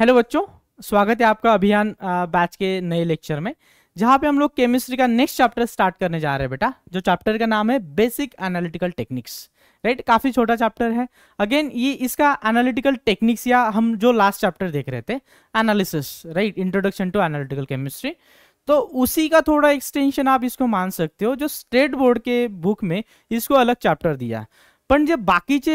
Hello बच्चों स्वागत है आपका अभियान बैच के नए लेक्चर में जहां पे हम लोग केमिस्ट्री का नेक्स्ट चैप्टर स्टार्ट करने जा रहे हैं बेटा जो चैप्टर का नाम है बेसिक एनालिटिकल टेक्निक्स राइट काफी छोटा चैप्टर है अगेन ये इसका एनालिटिकल टेक्निक्स या हम जो लास्ट चैप्टर देख रहे थे analysis right introduction to analytical chemistry तो उसी का थोड़ा एक्सटेंशन आप इसको मान सकते हो जो स्टेट बोर्ड के बुक में इसको अलग चैप्टर दिया पण जे बाकीचे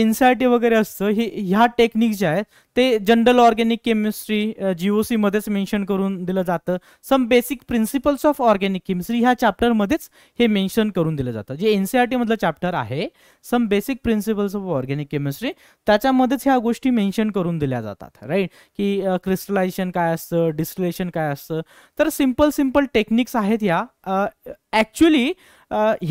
इन्सायटी वगैरे असतं हे ह्या टेक्निक ज्या आहेत ते जनरल ऑर्गॅनिक केमिस्ट्री जीओसी मध्येच मेन्शन करून दिलं जातं some basic principles of organic chemistry ह्या चॅप्टरमध्येच हे मेन्शन करून दिलं जातं जे एन सी आर टीमधलं चॅप्टर आहे some basic principles of organic chemistry त्याच्यामध्येच ह्या गोष्टी मेन्शन करून दिल्या जातात राईट की क्रिस्टलायझेशन काय असतं डिस्टिलेशन काय असतं तर सिम्पल सिम्पल टेक्निक्स आहेत ह्या ॲक्च्युली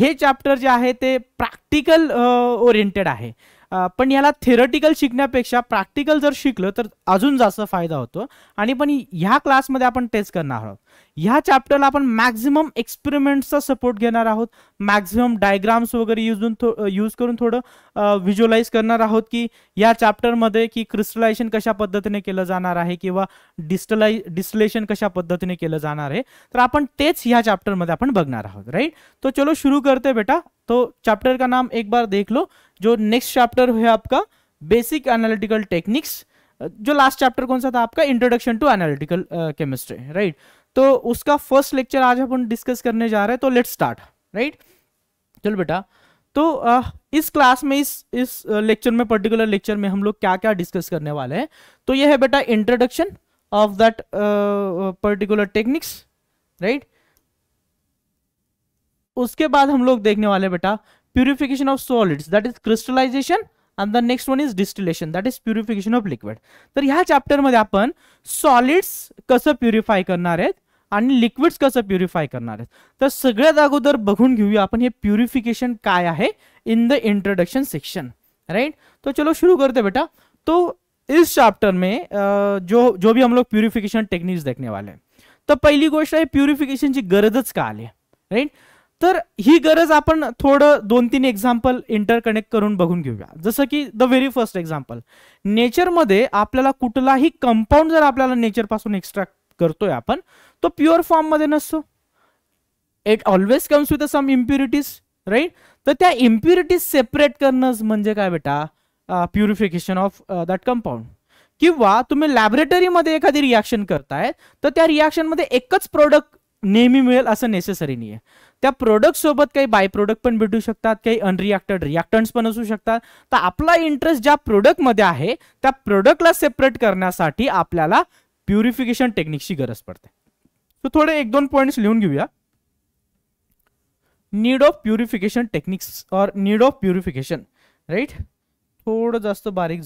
हे चॅप्टर जे आहे ते प्रॅक्टिकल ओरिएंटेड आहे पण याला थेरटिकल शिकण्यापेक्षा प्रॅक्टिकल जर शिकलं तर अजून जास्त फायदा होतो आणि पण ह्या क्लासमध्ये आपण टेस्ट करणार आहोत ह्या चॅप्टरला आपण मॅक्झिमम एक्सपेरिमेंट्सचा सपोर्ट घेणार आहोत मॅक्झिमम डायग्राम्स वगैरे युजून यूज करून थोडं व्हिज्युअलाइज करणार आहोत की या चॅप्टरमध्ये की क्रिस्टलायझेशन कशा पद्धतीने केलं जाणार आहे किंवा डिस्टलाय डिस्टलेशन कशा पद्धतीने केलं जाणार आहे तर आपण तेच ह्या चॅप्टरमध्ये आपण बघणार आहोत राईट तो चलो शुरू करते बेटा तो चैप्टर का नाम एक बार देख लो जो नेक्स्ट चैप्टर है आपका बेसिक एनालिटिकल टेक्निक्स जो लास्ट चैप्टर कौन सा था आपका introduction to analytical chemistry right तो उसका फर्स्ट लेक्चर आज अपन डिस्कस करने जा रहे हैं तो लेट्स स्टार्ट राइट चलो बेटा तो uh, इस क्लास में इस इस लेक्चर में पर्टिकुलर लेक्चर में हम लोग क्या क्या डिस्कस करने वाले हैं तो यह है बेटा introduction of that particular techniques right उसके बाद हम लोग देखने वाले बेटा purification of solids that is crystallization and the next one is distillation that is purification of liquid तर ह्या चॅप्टरमध्ये आपण सॉलिड्स कसं प्युरिफाय करणार आहेत आणि लिक्विड्स कसं प्युरिफाय करणार आहेत तर सगळ्यात अगोदर बघून घेऊया आपण हे प्युरिफिकेशन काय आहे in the introduction section right तो चलो शुरू करते बेटा तो इस चैप्टर में जो जो भी हम लोग प्युरिफिकेशन टेक्निक्स देखने वाले हैं तो पहिली गोष्ट आहे प्युरिफिकेशनची गरजच का आली राईट तर ही गरज आपण थोडं दोन तीन एक्झाम्पल इंटरकनेक्ट करून बघून घेऊया जसं की द व्हेरी फर्स्ट एक्झाम्पल नेचरमध्ये आपल्याला कुठलाही कंपाऊंड जर आपल्याला नेचरपासून एक्स्ट्रॅक्ट करतोय आपण तो प्युअर फॉर्ममध्ये नसतो it always comes with some impurities right तर त्या इम्प्युरिटीज सेपरेट करणं म्हणजे काय बेटा प्युरिफिकेशन ऑफ दॅट कंपाऊंड किंवा तुम्ही लॅबोरेटरीमध्ये एखादी रिॲक्शन करतायत तर त्या रिॲक्शनमध्ये एकच प्रोडक्ट नेहमी मिळेल असं नेसेसरी नाही आहे त्या प्रोडक्टसोबत काही बाय प्रोडक्ट पण भेटू शकतात काही अनरिॲक्टेड रिॲक्टंट्स पण असू शकतात तर आपला इंटरेस्ट ज्या प्रोडक्टमध्ये आहे त्या सेपरेट करण्यासाठी आपल्याला प्युरिफिकेशन टेक्निकची गरज पडते सो थोडे एक दोन पॉईंट्स लिखुन घड ऑफ प्युरिफिकेशन टेक्निक्स और नीड ऑफ प्युरिफिकेशन राईट थोडं जास्त बारीक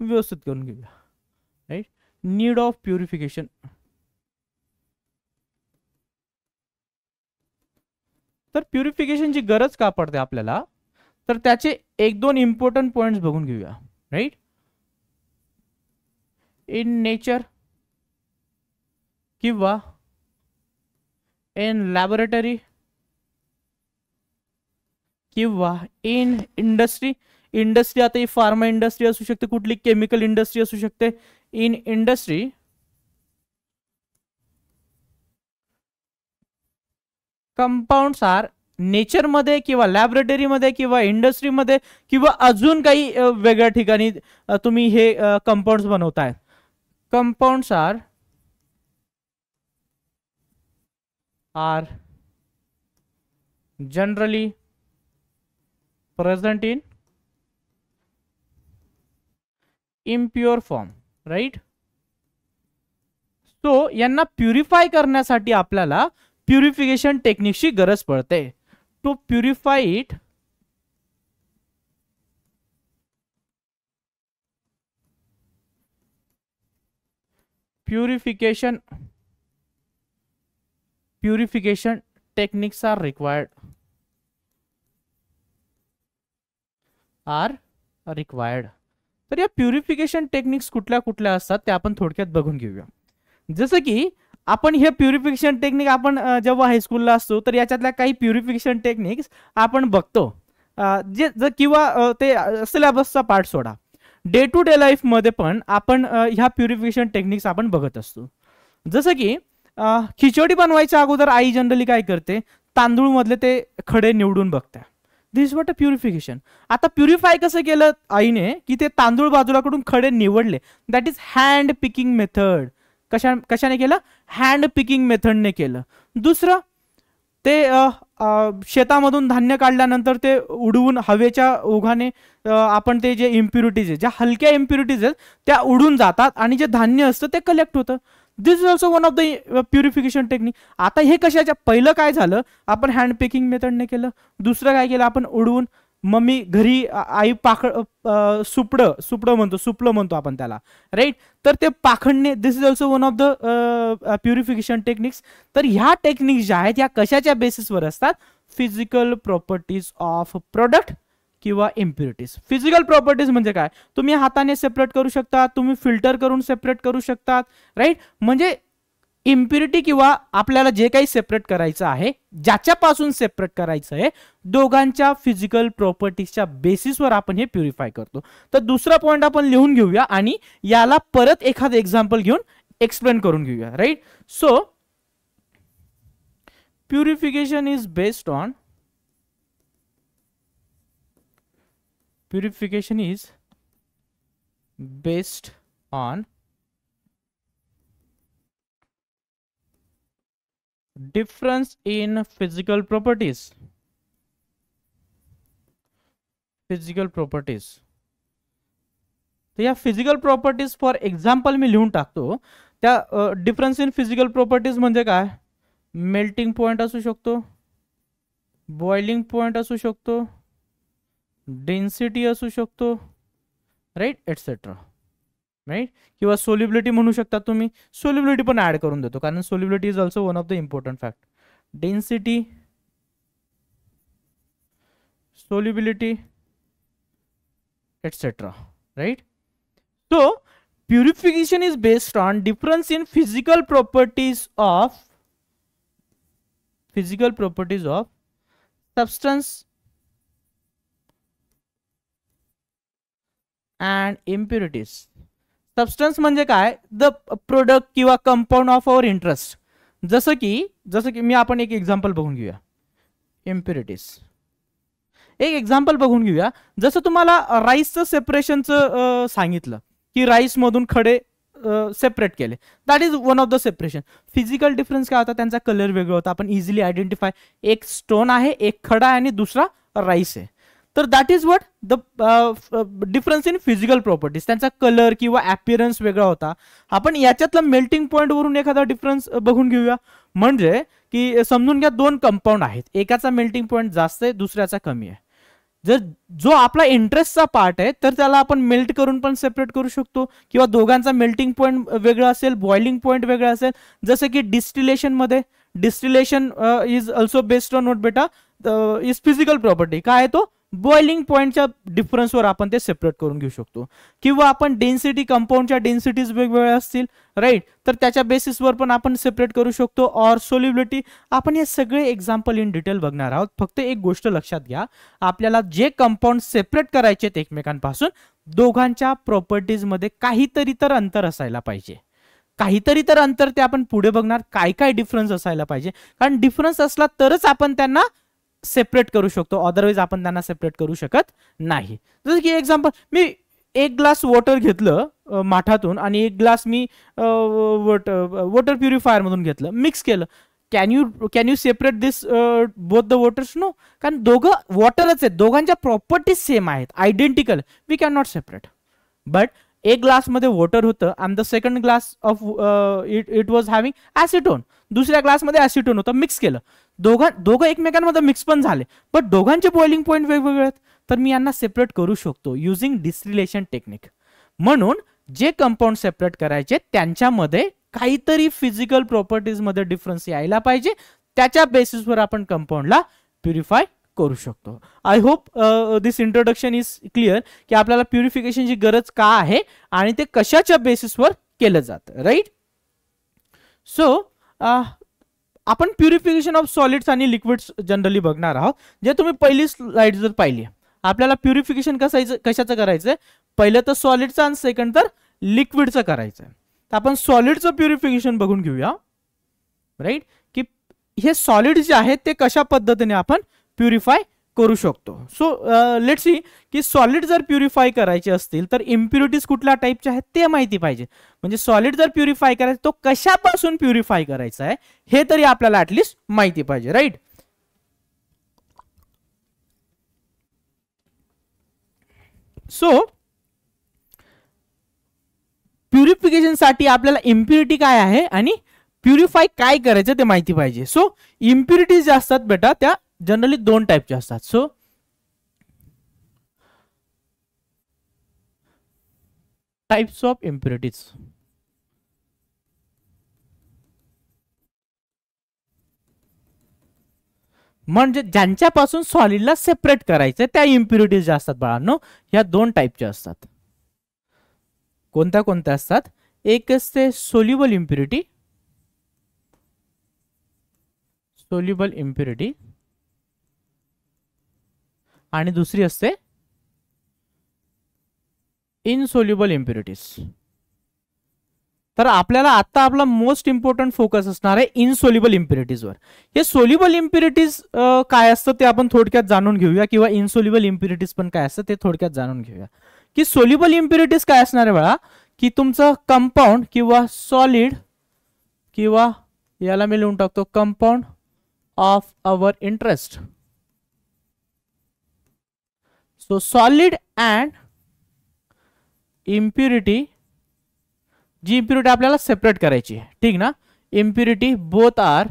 व्यवस्थित करून घेऊया ऑफ प्युरिफिकेशन तर प्युरिफिकेशनची गरज का पडते आपल्याला तर त्याचे एक दोन इम्पॉर्टंट पॉइंट्स बघून घेऊया राईट इन नेचर किंवा इन लॅबोरेटरी किंवा इन इंडस्ट्री इंडस्ट्री आता ही फार्मा इंडस्ट्री असू शकते कुठली केमिकल इंडस्ट्री असू शकते इन इंडस्ट्री कंपाऊंड्स आर नेचरमध्ये किंवा लॅबोरेटरीमध्ये किंवा इंडस्ट्रीमध्ये किंवा अजून काही वेगळ्या ठिकाणी तुम्ही हे कंपाऊंड्स बनवताय compounds are are generally present in impure form right so यांना प्युरिफाय करण्यासाठी आपल्याला प्युरिफिकेशन टेक्निक की गरज पड़ते to purified purification purification techniques are required are required तो यह प्युरिफिकेशन टेक्निक्स कुछ थोड़क बढ़ू जस की आपण हे प्युरिफिकेशन टेक्निक अपन जेव हाईस्कूल असतो प्युरिफिकेशन टेक्निक्स आपण बगतो अं, जे जर किंवा अं, ते सिलेबसचा पार्ट सोडा डे टू डे लाइफ पण आपण अं, ह्या प्युरिफिकेशन टेक्निक्स आपण बघत असतो जसं की खिचडी बनवायच्या अगोदर आई जनरली काय करते तांदूळमधले ते खडे निवडून बघत्या दिस वॉट अ प्युरिफिकेशन आता प्युरिफाय कसं आई ने कि ते तांदूळ बाजूलाकडून खडे निवडले that is hand picking method कशा कशाने केलं हँड मेथड ने के दुसरं ते शेतामधून धान्य काढल्यानंतर ते उडवून हवेच्या ओघाने आपण ते जे इम्प्युरिटीज आहे ज्या हलक्या इम्प्युरिटीज आहेत त्या उडून जातात जे धान्य कलेक्ट होते this is also one of the purification technique आता हे कशाच्या पैल काय झालं आपण हँड पिकिंग मेथडने केलं दुसरं काय केलं आपण मम्मी घरी आई पाखड सुपडं सुपडं म्हणतो सुपलं म्हणतो आपण त्याला राईट तर ते पाखडणे this is also one of the purification techniques तर ह्या टेक्निक्स ज्या आहेत या कशाच्या बेसिसवर असतात फिजिकल प्रॉपर्टीज ऑफ प्रोडक्ट किंवा इम्प्युरिटीज फिजिकल प्रॉपर्टीज म्हणजे काय तुम्ही हाताने सेपरेट करू शकता तुम्ही फिल्टर करून सेपरेट करू शकतात राईट म्हणजे इम्प्युरिटी किंवा आपल्याला जे काही सेपरेट करायचं आहे ज्याच्यापासून सेपरेट करायचं आहे दोघांच्या फिजिकल प्रॉपर्टीजच्या बेसिसवर आपण हे प्युरिफाय करतो तर दुसरा पॉईंट आपण लिहून घेऊया आणि याला परत एखादं एक्झाम्पल घेऊन एक्सप्लेन करून घेऊया right so purification is based on purification is based on difference in physical properties physical properties तो या फिजिकल प्रॉपर्टीज फॉर एक्जाम्पल मैं लिहून टाकतो त्या डिफरन्स इन फिजिकल प्रॉपर्टीज मे का मेल्टिंग पॉइंट असू शको बॉइलिंग पॉइंट असू शकतो डेन्सिटी असू शकतो राइट एट्सेट्रा राईट किंवा सोल्युबिलिटी म्हणू शकता तुम्ही सोल्युबिलिटी पण ॲड करून देतो कारण solubility is also one of the important fact density solubility etcetera right so purification is based on difference in physical properties of physical properties of substance and impurities substance मे काय the product किंवा compound of our interest जसं की जस की मी आपण एक example बघून घेऊया इम्प्युरिटीज एक एक्झाम्पल बघून घेऊया जसं तुम्हाला च सेपरेशनचं सांगितलं राइस राईसमधून खडे सेपरेट केले that is one of the separation physical difference काय होता कलर वेग होता अपन इजीली आइडेंटिफाई एक स्टोन है एक खडा है आणि दुसरा राईस आहे तर that is what the difference in physical properties त्यांचा कलर किंवा अपिअरन्स वेगळा होता आपण याच्यातला मेल्टिंग पॉईंट वरून एखादा डिफरन्स बघून घेऊया म्हणजे की समजून घ्या दोन कंपाऊंड आहेत एकाचा मेल्टिंग पॉईंट जास्त आहे दुसऱ्याचा कमी आहे जर जो आपला इंटरेस्टचा पार्ट आहे तर त्याला आपण मेल्ट करून पण सेपरेट करू शकतो किंवा दोघांचा मेल्टिंग पॉईंट वेगळा असेल बॉइलिंग पॉईंट वेगळा असेल जसं की डिस्टिलेशनमध्ये distillation is also based on note बेटा इज फिजिकल प्रॉपर्टी काय आहे तो बॉइलिंग पॉइंट डिफरन्सवर आपण सेपरेट करून घेऊ डेन्सिटी कंपाऊंडच्या डेन्सिटीज वेगवेगळ्या असतील राईट तर सेपरेट करू शो और सोल्युबिलिटी आपण हे सगळे एक्झाम्पल इन डिटेल बघणार आहोत फक्त एक गोष लक्षा घ्या आपल्याला जे कंपाउंड सेपरेट करायचे आहेत एकमेकांपासून दोघांच्या प्रॉपर्टीजमध्ये काहीतरी अंतर पाजे पाहिजे काहीतरी अंतर ते आपण पुढे बघणार डिफरन्स असायला कारण डिफरन्स असला तरच आपण सेपरेट करू शको अदरवाइज अपन त्यांना सेपरेट करू शकत नहीं जस की एक्झाम्पल मी एक ग्लास वॉटर घेतलं अं, एक ग्लास मी वॉटर वॉटर प्युरिफायरमधून घेतलं मिक्स केलं can you can you separate this both the waters no कारण दोग वॉटरच आहेत दोघांच्या प्रॉपर्टीज सेम है identical we can not separate but एक ग्लास मे वॉटर होता आणि the second glass of it it was having acetone दुसऱ्या ग्लासमध्ये ॲसिटोन होतं मिक्स केलं दोघां दोघं मिक्स पण झाले बट दोघांचे बॉइलिंग पॉईंट वेगवेगळे आहेत तर सेपरेट करू शको यूजिंग डिस्रिलेशन टेक्निक मनु जे कंपाउंड सेपरेट करायचे त्यांच्यामध्ये काहीतरी फिजिकल प्रॉपर्टीजमध्ये डिफरन्स यायला पाहिजे त्याच्या अपन कंपाउंड कंपाऊंडला करू शकतो I hope this introduction is clear की आपल्याला प्युरिफिकेशनची गरज का है आणि ते कशाच्या बेसिसवर केलं जातं राईट सो uh, आपण purification of solids liquids generally बघणार आहोत जे तुम्ही पहिली स्लाइड जर पाहिली आपल्याला प्युरिफिकेशन कसायचं कशाचं करायचंय पहिलं तर सॉलिडचं सेकंड तर लिक्विडचं करायचं आहे तर आपण सॉलिडचं प्युरिफिकेशन बघून घेऊया सॉलिड जे आहेत ते कशा पद्धतीने आपण प्युरिफाय करू शकतो सो लेट सी की सॉलिड जर प्युरिफाय करायचे असतील तर इम्प्युरिटीज कुठल्या टाईपच्या आहेत ते माहिती पाहिजे म्हणजे सॉलिड जर प्युरिफाय करायचा तो कशापासून प्युरिफाय करायचा आहे हे तरी आपल्याला ऍटलिस्ट माहिती पाहिजे राईट सो प्युरिफिकेशनसाठी आपल्याला इम्प्युरिटी काय आहे आणि प्युरिफाय काय करायचं ते माहिती पाहिजे सो इम्प्युरिटीज ज्या असतात बेटा त्या जनरली दोन टाइप असतात सो टाइप्स ऑफ इम्प्युरिटीज म्हणजे ज्यांच्यापासून सॉलिडला सेपरेट करायचं त्या इम्प्युरिटीज ज्या असतात बाळांनो ह्या दोन टाईपच्या असतात कोणत्या कोणत्या असतात एक असते सोल्युबल इम्प्युरिटी सोल्युबल इम्प्युरिटी आणि दुसरी असते इनसोल्युबल इम्प्युरिटीज तर आपल्याला आता आपला मोस्ट इम्पॉर्टंट फोकस असणार आहे इनसोल्युबल इम्प्युरिटीजवर हे सोल्युबल इम्प्युरिटीज काय असतं ते आपण थोडक्यात जाणून घेऊया किंवा इनसोल्युबल इम्प्युरिटीज पण काय असतं ते थोडक्यात जाणून घेऊया की सोल्युबल इम्प्युरिटीज काय असणार आहे बघा की तुमचं कंपाऊंड किंवा सॉलिड किंवा याला मी लिहून टाकतो compound of our interest so solid and impurity जी इम्प्युरिटी अपने सेपरेट कराएगी ठीक ना impurity both are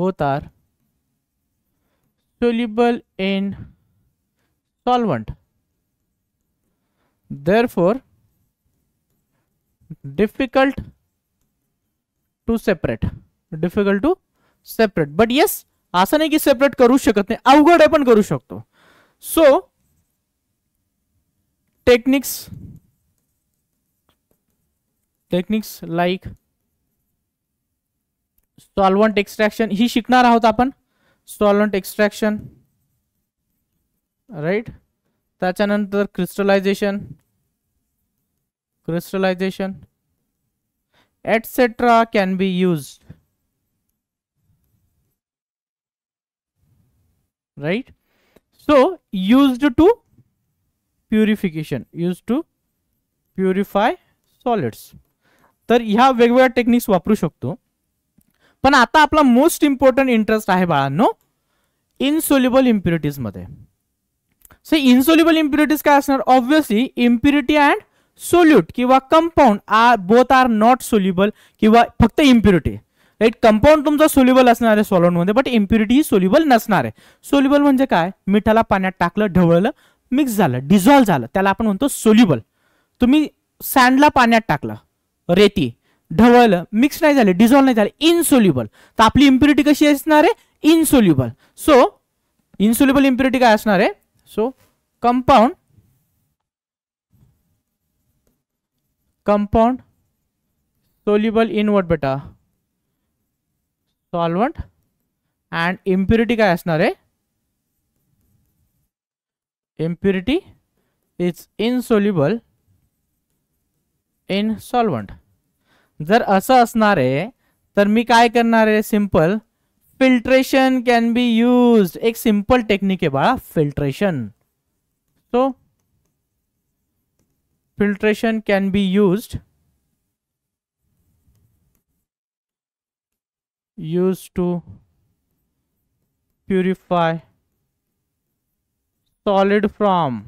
both are soluble in solvent therefore difficult to separate difficult to separate but yes असं नहीं कि सेपरेट करू शकत नहीं अवगढ़ करू शको so techniques techniques like solvent extraction ही शिकणार आहोत आपण सॉल्वंट एक्स्ट्रॅक्शन राईट त्याच्यानंतर crystallisation crystallisation etcetera can be use right so used to purification use to purify solids तर ह्या वेगवेगळ्या टेक्निक्स वापरू शकतो पण आता आपला मोस्ट इम्पॉर्टंट इंटरेस्ट आहे बाळांनो इम्प्युरिटीज इम्प्युरिटीजमध्ये सो इन्सोल्युबल इम्प्युरिटीज काय असणार ऑब्व्हियसली इम्प्युरिटी अँड सोल्यूट किंवा compound are both are not soluble किंवा फक्त इम्प्युरिटी राइट कंपाउंड तुम सोल्युबल असणार मे बट इम्प्युरिटी ही सोल्युबल नसणार सोल्युबल म्हणजे काय मिठाला पाण्यात मिक्स झालं डिझॉल्व्ह झालं त्याला आपण सोल्युबल तुम्ही सँडला पाण्यात टाकलं रेती ढवळलं मिक्स नहीं झाले डिझॉल्व्ह नाही झाले इनसोल्युबल तर आपली इम्प्युरिटी कशी इनसोल्युबल सो इनसोल्युबल इम्प्युरिटी काय असणार so compound compound soluble in what बेटा सॉल्वंट एंड इम्प्यूरिटी का असणार आहे impurity is insoluble in solvent जर असं असणार आहे तर मी काय करणार आहे फिल्ट्रेशन कैन बी यूज एक सिम्पल टेक्निक है बाळा filtration so filtration can be used used to purify solid from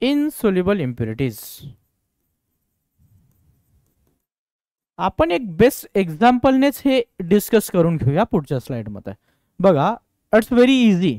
insoluble impurities आपण एक बेस्ट एक्झाम्पलनेच हे डिस्कस करून घेऊया पुढच्या स्लाइडमध्ये बघा इट्स व्हेरी इझी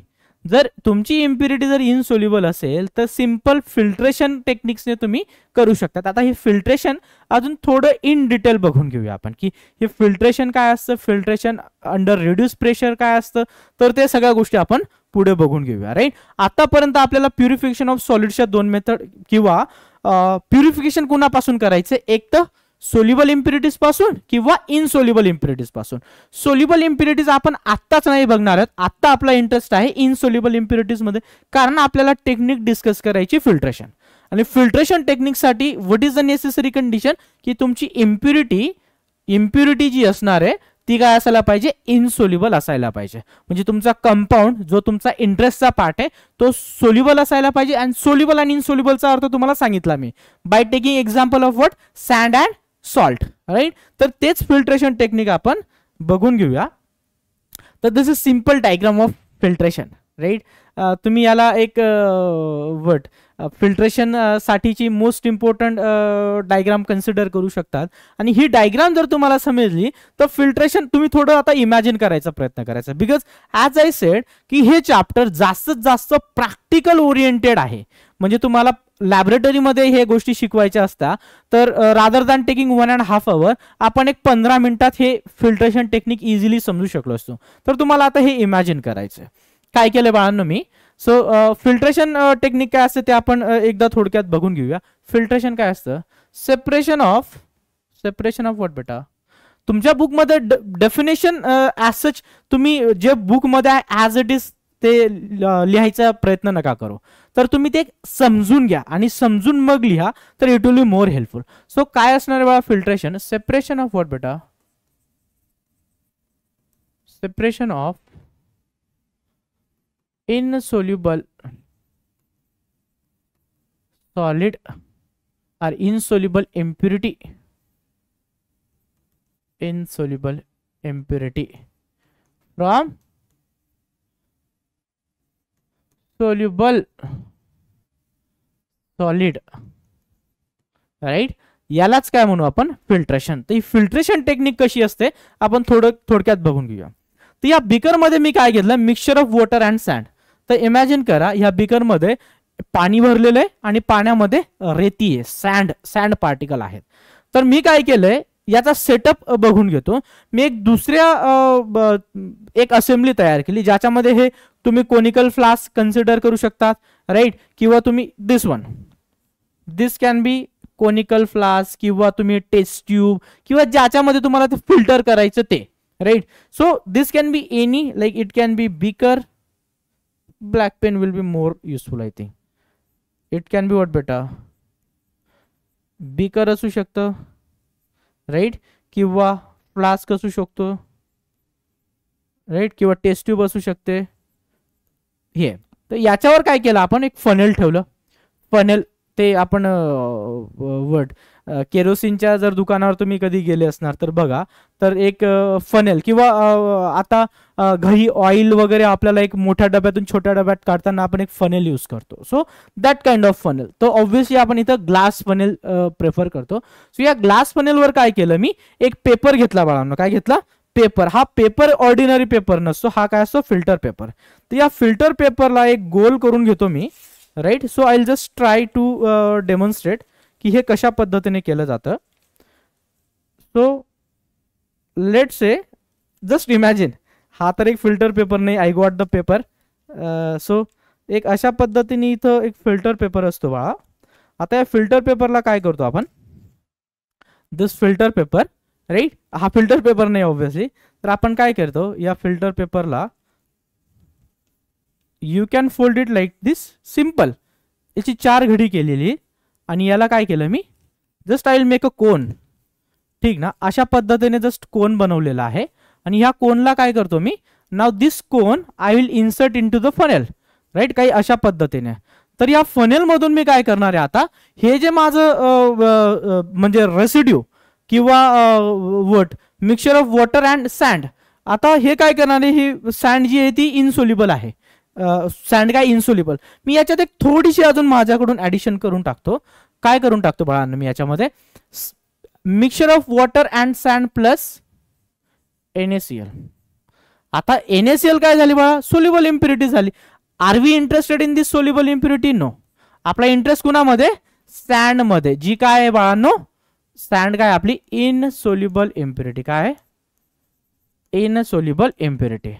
जर तुमची इम्प्यूरिटी जर इनसोल्युबल असेल तर सिम्पल फिल्ट्रेशन टेक्निक्सने तुम्ही करू शकतात आता हे फिल्ट्रेशन अजु थोड़ा इन डिटेल बढ़ुन घेऊया आपण की फिल्ट्रेशन काय फिल्ट्रेशन अंडर रिड्यूस प्रेसर का असतं तर ते सगळ्या गोष्टी आपण पुढे आतापर्यंत आपल्याला प्युरिफिकेशन ऑफ सॉलिडच्या दोन मेथड किंवा प्युरिफिकेशन अं, कुणापासून करायचं एक तर सोल्युबल इम्प्युरिटीज पासून किंवा इनसोल्युबल इम्प्युरिटीज पासून सोल्युबल इम्प्युरिटीज आपण आत्ताच नाही बघणार आहोत आत्ता आपला इंटरेस्ट आहे इनसोल्युबल इम्प्युरिटीज मध्ये कारण आपल्याला टेक्निक डिस्कस करायची फिल्ट्रेशन आणि फिल्ट्रेशन टेक्निकसाठी what is the necessary condition की तुमची इम्प्युरिटी इम्प्युरिटी जी असणार आहे ती काय असायला पाहिजे इनसोल्युबल असायला पाहिजे म्हणजे तुमचा कंपाऊंड जो तुमचा इंटरेस्टचा पार्ट आहे तो सोल्युबल असायला पाहिजे अँड सोल्युबल आणि इनसोल्युबलचा अर्थ तुम्हाला सांगितला मी by taking example of what sand and salt right तर फिल्ट्रेशन टेक्निक अपन बघून घेऊया तर this is simple diagram of filtration right तुम्ही याला एक वर्ड फिल्ट्रेशन साठीची मोस्ट इम्पॉर्टंट डायग्राम कन्सिडर करू शकतात आणि ही डायग्राम जर तुम्हाला समजली तर फिल्ट्रेशन तुम्ही थोडं आता इमॅजिन करायचा प्रयत्न करायचा बिकॉज ॲज आय सेड की हे चॅप्टर जास्तीत जास्त प्रॅक्टिकल ओरिएंटेड आहे म्हणजे तुम्हाला लैबरेटरी हे गोष्टी शिकवायच्या असतात rather than taking one and half hour आपण एक पंद्रह मिनट हे फिल्ट्रेशन टेक्निक इजीली समझू शकलो तो तुम्हारा तुम्हाला आता हे इमॅजिन करायचं काय केलं मी सो फिल्ट्रेशन टेक्निक काय असतं ते आपण एकदा थोडक्यात बघून घेऊया फिल्ट्रेशन काय असतं separation of separation of what बेटा तुमच्या बुकमध्ये डेफिनेशन एज सच तुम्हें जे बुक मध्य एज इट इज लिहाय प्रयत्न नका करो तो तुम्हें ते समजून घ्या मग लिहा तर it will be more helpful so काय असणार बाबा फिल्ट्रेशन सेपरेशन ऑफ वॉट बेटा separation of insoluble solid or insoluble impurity insoluble impurity from insoluble solid right यालाच काय फिल्ट्रेशन तर फिल्ट्रेशन टेक्निक कशी अपन आपण थोड़क थोडक्यात बघून घेऊया तर या बिकरमध्ये मी काय mixture of water and sand तर इमॅजिन करा या बिकरमध्ये पाणी पानी भर आणि पाण्यामध्ये रेती है सैंड सैंड पार्टिकल है तर मी काय सेटअप बघून घतो मैं एक दुसर एक असेंब्ली तैयार केली ज्याच्यामध्ये हे तुम्ही कोनिकल फ्लास्क कन्सिडर करू शकता राइट किंवा this one this can be conical flask कि तुम्ही टेस्ट ट्यूब कि ज्यादा तुम्हारा फिल्टर कराए right so this can be any like it can be beaker black pen will be more useful I think it can be what better beaker असू शकतं right किंवा flask असू शकतो राईट किंवा टेस्ट ट्यूब असू शकते हे तर याच्यावर काय एक फनेल फनेल ते आपण वट केरोसिनच्या जर दुकानावर तुम्ही कधी गेले असणार तर तर एक फनेल किंवा आता घरी ऑइल वगैरे आपल्याला एक मोठ्या डब्यातून छोट्या डब्यात काढताना आपण एक फनेल यूज करते so that kind of funnel तो ऑब्विस्ली आपण इथं ग्लास फनेल प्रेफर करते सो या ग्लास फनेल काय केलं मी एक पेपर घोला पेपर हा पेपर ऑर्डिनरी पेपर नो हा काय फिल्टर पेपर तो या फिल्टर पेपरला एक गोल करून घेतो right so I just try to demonstrate की कशा पद्धतीने केलं so let say just imagine हा तो एक फिल्टर पेपर नहीं I got the paper so एक अशा पद्धति इथं एक फिल्टर पेपर असतो बाळा आता या फिल्टर पेपरला काय करतो आपण दिस फिल्टर पेपर राइट हा फिल्टर पेपर नहीं ऑब्विस्ली तर आपण काय फिल्टर पेपरला you can fold it like this simple ये चार घडी के लिए काय केलं मी just I will make a cone ठीक ना अशा पद्धतीने जस्ट कोन बनवलेला है आणि ह्या कोनला काय करतो मी नाव this cone I will insert into the funnel right का अशा पद्धतीने तर या फनेलमधून मी का करणार आहे आता हे जे माझं म्हणजे रेसिड्यू कि what mixture of water and sand आता हे काय करना आहे ही जी है ती इन्सोल्युबल है सँडगाय इन्सुलिबल मी याच्यात एक थोडीशी अजून माझ्याकडून ऍडिशन करून टाकतो काय करून टाकतो बाळांना मी याच्यामध्ये mixture of water and sand plus NaCl आता एनएसीएल काय झाली बाळा soluble impurity are we interested in this soluble impurity no आपला इंटरेस्ट सैंड सँडमध्ये जी काय आहे बाळांनो सँड काय आपली इनसोल्युबल इम्प्युरिटी काय इन सोल्युबल इम्प्युरिटी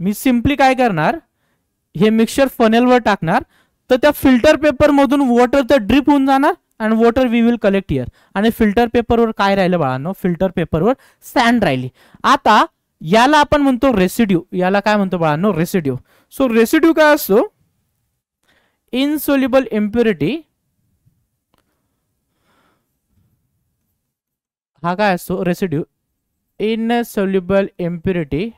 मी सिम्पली काय करणार हे मिक्सचर फनेलवर टाकणार तर त्या फिल्टर पेपरमधून वॉटर तो ड्रीप होऊन जाणार आणि water we will collect here आणि फिल्टर पेपर काय राहिलं फिल्टर पेपर सँड राहिली आता याला रेसिड्यू याला काय रेसिड्यू सो रेसिड्यू काय असतो इन्सोल्युबल इम्प्युरिटी हा काय असतो residue insoluble impurity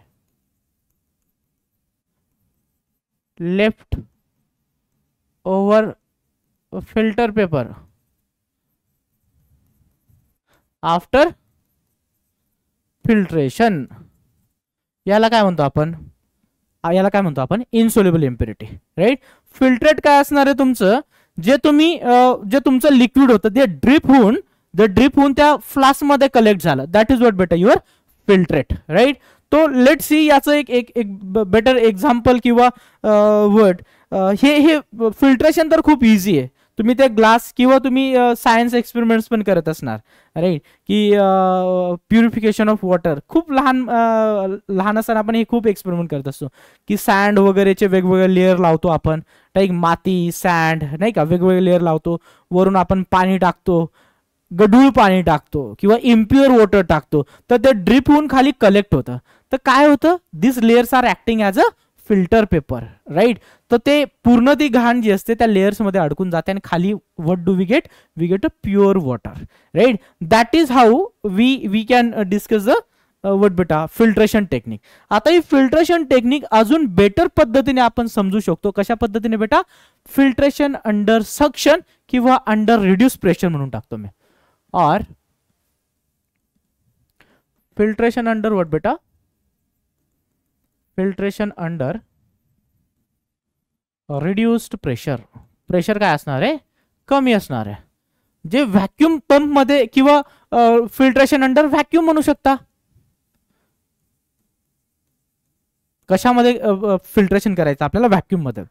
left over filter paper after filtration याला काय इन्सोल्युबल इम्प्युरिटी राइट फिल्टरेट का असणार आहे जे तुम्ही जे तुमचं लिक्विड होता ते ड्रीप हो ड्रिप होऊन त्या फ्लास्कमध्ये कलेक्ट झालं is what better your filtrate right तो लेट सी याचं एक एक एक बेटर एक्झाम्पल किंवा वर्ड हे हे फिल्ट्रेशन तर खूप इझी आहे तुम्ही ते ग्लास किंवा तुम्ही सायन्स एक्सपेरिमेंट्स पण करत असणार राईट की प्युरिफिकेशन ऑफ वॉटर खूप लहान लहान असताना आपण हे खूप एक्सपेरिमेंट करत असतो की सँड वगैरेचे वेगवेगळे लेअर लावतो आपण राईट माती सँड नाही का वेगवेगळे लेअर लावतो वरून आपण पाणी टाकतो गढूळ पाणी टाकतो किंवा इम्प्युअर वॉटर टाकतो तर ते ड्रिप होऊन खाली कलेक्ट होतं तो काय होतं this layers are acting as a filter paper right तो ते पूर्ण ती घाण जी असते त्या लेयर्समध्ये अडकून जाते खाली what do we get we get a pure water right that is how we we can discuss the what बेटा फिल्ट्रेशन टेक्निक आता ही फिल्ट्रेशन टेक्निक अजून बेटर पद्धति ने अपन समझू शकतो कशा पद्धतीने बेटा फिल्ट्रेशन अंडर सक्शन किंवा अंडर रिड्यूस प्रेशर म्हणून टाकतो मैं और फिल्ट्रेशन अंडर वट बेटा filtration under reduced pressure pressure काय असणार आहे कमी जे व्हॅक्युम पंप मध्ये किंवा फिल्ट्रेशन अंडर वैक्यूम बनू शकता कशामध्ये फिल्ट्रेशन करायचं आपल्याला व्हॅक्युम मध्ये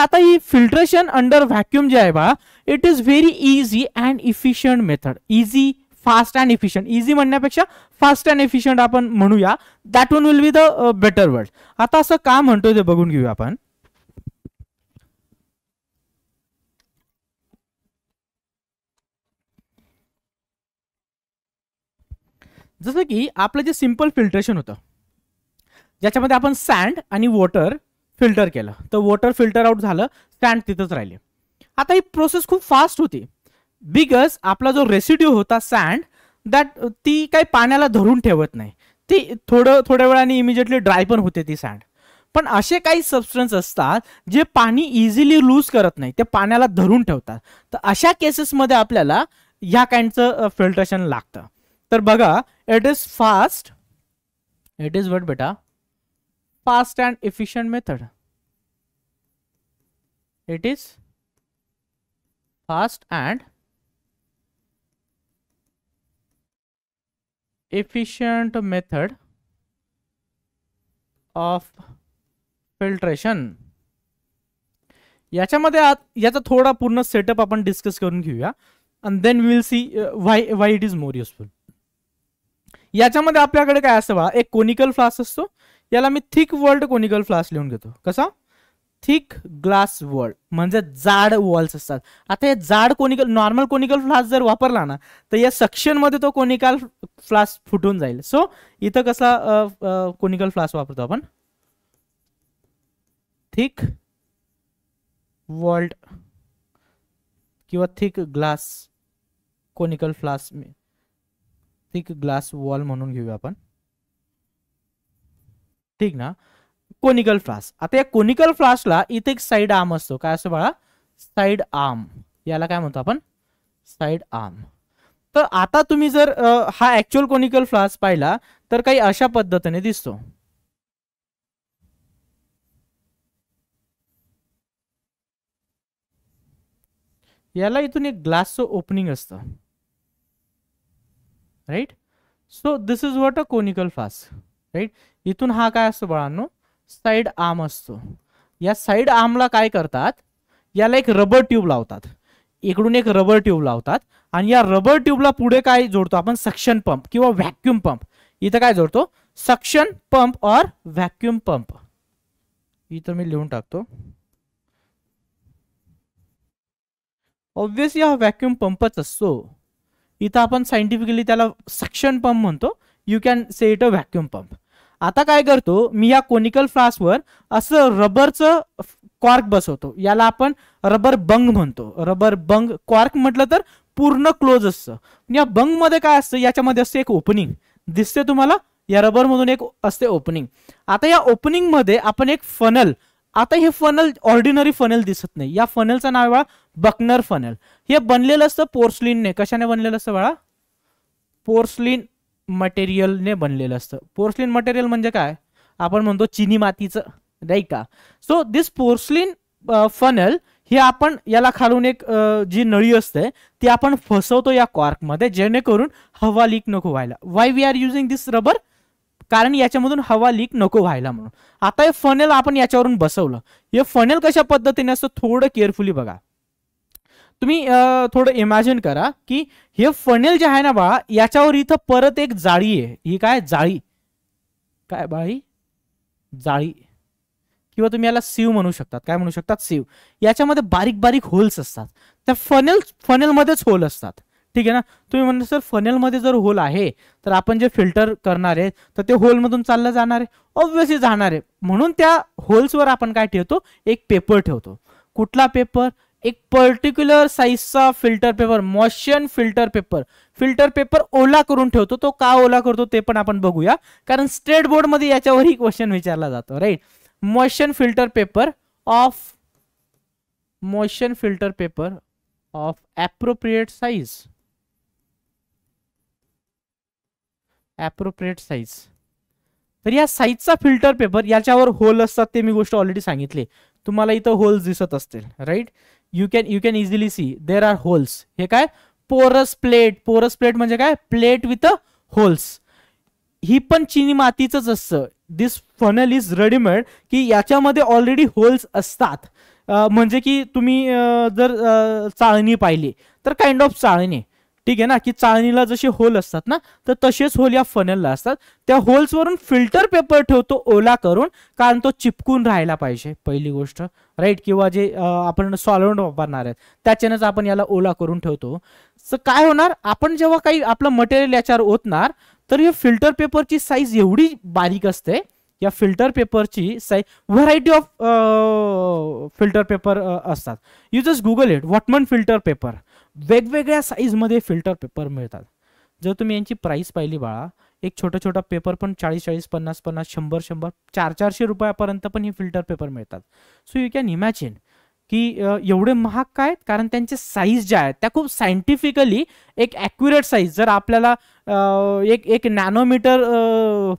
आता ही फिल्ट्रेशन अंडर वैक्यूम जे है बा it is very easy and efficient method easy fast and efficient easy म्हणण्यापेक्षा फास्ट एंड इफिशियंट अपन म्हणूया that one will be the better word आता असं का म्हणतोय ते बघून घेऊया आपण जसं की आपलं जे सिम्पल फिल्ट्रेशन होता ज्यादा अपन सैंड वॉटर फिल्टर के water filter out sand sand तिथंच आता हि प्रोसेस खूब फास्ट होती बिगस आपला जो रेसिड्यू होता सँड दॅट ती काही पाण्याला धरून ठेवत नाही ती थोडं थोड्या वेळाने इमिजिएटली ड्राय पण होते ती सँड पण असे काही सबस्टन्स असतात जे पाणी इझिली लूज करत नाही ते पाण्याला धरून ठेवतात तर अशा केसेसमध्ये आपल्याला ह्या काइंडचं फिल्ट्रेशन लागतं तर बघा it is fast it is what बेटा fast and efficient method it is fast and efficient method of filtration याच्यामध्ये याचा थोडा पूर्ण सेटअप आपण डिस्कस करून घेऊया and then we will see why why it is more useful याच्यामध्ये आपल्याकडे काय असतं बघा एक कोनिकल फ्लास असतो याला मी थिक वर्ल्ड कोनिकल फ्लास लिहून घेतो कसा थिक ग्लास वॉल म्हणजे जाड वॉल्स आता हे जाड कोनिकल नॉर्मल कोनिकल फ्लास जर वापरला ना तर सक्शन मधे तो कोनिकल फ्लास फुटून जाईल सो इत कसा कोनिकल फ्लास वापरतो आपण थिक वॉल्ट किंवा thick glass conical flask thick glass wall मन घेऊया ठीक ना कोनिकल फ्लास्क आता या कोनिकल फ्लास्कला इथे एक साइड आर्म असतो काय असतो बाळा साईड आर्म याला काय म्हणतो आपण साईड आर्म तर आता तुम्ही जर हा ऍक्च्युअल कोनिकल फ्लास्क पाहिला तर काही अशा पद्धतीने दिसतो याला इथून एक ग्लासचं ओपनिंग असतं right so this is what a conical flask right इथून हा काय असतो बाळांनो साइड आर्म असतो या साईड आर्मला काय करतात याला एक रबर ट्यूब लावतात इकडून एक रबर ट्यूब लावतात आणि या रबर ट्यूबला पुढे काय जोडतो आपण सक्शन पंप किंवा व्हॅक्युम पंप इथं काय जोडतो सक्शन पंप और व्हॅक्युम पंप इथं मी लिहून टाकतो ऑब्विसली हा व्हॅक्युम पंपच असतो इथं आपण सायंटिफिकली त्याला सक्शन पंप म्हणतो you can say it a vacuum pump आता काय करतो मी या कोनिकल फ्लास्कवर असं रबरचं कॉर्क बसवतो याला आपण रबर बंग म्हणतो रबर बंग क्वार्क म्हटलं तर पूर्ण क्लोज असतं या बंग मध्ये काय असतं याच्यामध्ये असतं एक ओपनिंग दिसते तुम्हाला या रबर मधून एक असते ओपनिंग आता या ओपनिंग मध्ये आपण एक फनल आता हे फनल ऑर्डिनरी फनल दिसत नाही या फनलचं नाव बाळा बकनर फनल हे बनलेलं असतं पोर्सलिनने कशाने बनलेलं असतं बाळा पोर्सलिन मटेरियलने ने असतं पोर्सलिन मटेरियल म्हणजे काय आपण म्हणतो चिनी मातीचं का सो दिस पोर्सलिन फनल हे अपन खालून एक uh, जी नळी असते ती आपण फसवतो या कॉर्कमध्ये जेणेकरून हवा लीक नको व्हायला why we are using this rubber कारण याच्यामधून हवा लीक नको व्हायला आता हे फनेल आपण याच्यावरून बसवलं हे फनेल कशा पद्धति असतं थोडं केअरफुली तुम्ही थोडं इमॅजिन करा की हे फनेल जे है ना बा याच्यावर इथं एक जाळी आहे ही काय जाळी सीव म्हणू शकतात काय सीव याच्यामध्ये बारीक बारीक होल्स असतात फनेल मधे होल ठीक है ना तुम्हें म्हणता सर फनेलमध्ये जर होल है तो अपन जो फिल्टर करना है तो होल होलमधून चाललं जाणार आहे ऑब्व्हियसली जाणार एक पेपर कुछ कुठला पेपर एक पर्टिक्युलर साइज का फिल्टर पेपर मॉशन फिल्टर पेपर फिल्टर पेपर ओला करून ठेवतो तो का ओला करतो ते पण आपण बघूया कारण स्टेट बोर्डमध्ये याच्यावरही क्वेश्चन विचारला जातो राईट मॉशन फिल्टर पेपर ऑफ मॉशन filter paper of appropriate size appropriate size तर या साईजचा फिल्टर पेपर याच्यावर होल असतात ते मी गोष्ट ऑलरेडी सांगितले तुम्हाला इथं होल्स दिसत असतील right you can you can easily see there are holes हे काय पोरस प्लेट पोरस प्लेट म्हणजे काय प्लेट विथ अ होल्स ही पण चिनी मातीचंच असतं दिस फनल इज रेडीमेड की याच्यामध्ये ऑलरेडी होल्स असतात अं, म्हणजे की तुम्ही अं, जर अं, चाळणी पाहिली तर काइंड ऑफ चाळणी ठीक है ना कि चाळणीला जसे होल ना तो तसेच होल या फनेलला असतात त्या होल्सवरून फिल्टर पेपर ठेवतो ओला करून कारण तो चिपकून राहायला पाहिजे पहिली गोष्ट राईट किंवा जे आपण सॉल्व्हंट वापरणार आहेत त्याच्यानेच आपण याला ओला करून ठेवतो तर काय होणार आपण जेव्हा काही आपलं मटेरियल याच्यावर ओतणार तर हे फिल्टर पेपरची साईज एवढी बारीक असते या फिल्टर पेपरची size variety of filter paper असतात you just Google it Whatman filter paper size साईजमध्ये फिल्टर पेपर मिळतात जर तुम्हें प्राइस पाली पाहिली एक छोटा छोटा पेपर पण चाळीस चाळीस पन्ना पन्नास शंबर शंभर चार चारशे रुपयापर्यंत पण फिल्टर पेपर मिळतात सो यू कैन इमॅजिन कि एवडे महाग काय आहेत कारण साइज साईज ज्या आहेत त्या खूप एक ॲक्युरेट साइज जर आप एक एक नॅनोमीटर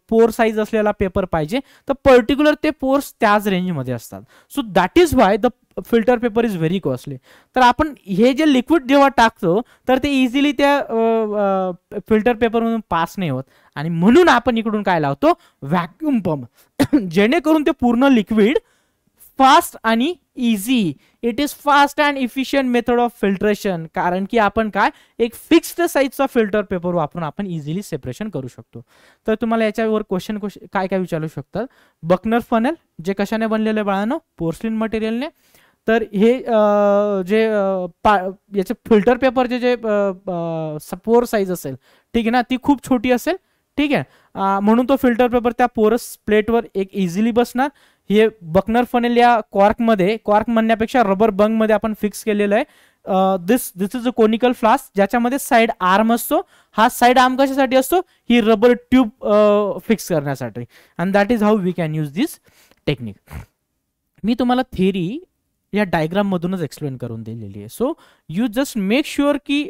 पोर साइज असलेला पेपर पाजे तो पर्टिक्युलर ते पोर्स रेंज मे so that is why the filter paper is very costly तर आपण हे जे लिक्विड जेव टाकतो तो इजीली फिल्टर पेपर मन पास नहीं होत आणि म्हणून आपण इकडून काय पंप जेणेकरून पूर्ण लिक्विड फास्ट आणि it is fast and efficient method of filtration कारण की अपन काय एक फिक्स्ड साईजचा फिल्टर पेपर वापरून आपण सेपरेशन करू शो तो तुम्हारा याच्यावर क्वेश्चन काय काय विचारू शकतात बकनर फनेल जे कशाने बनलेलं आहे बाळानो पोर्सलिन मटेरियलने तर हे जे याचे फिल्टर पेपर जे पोर साइज असेल ठीक आहे ना ती खूप छोटी असेल ठीक आहे म्हणून तो फिल्टर पेपर त्या पोरस प्लेटवर एक इझिली बसणार हे बकनर फनेल या कॉर्कमध्ये कॉर्क म्हणण्यापेक्षा रबर बंगमध्ये आपण फिक्स केलेलं आहे this this is a conical flask ज्याच्यामध्ये साईड आर्म असतो हा साईड आर्म कशासाठी असतो ही रबर ट्यूब फिक्स करण्यासाठी and that is how we can use this technique मी तुम्हाला थेरी या डायग्राम मधूनच एक्सप्लेन करून दिलेली आहे so you just make sure की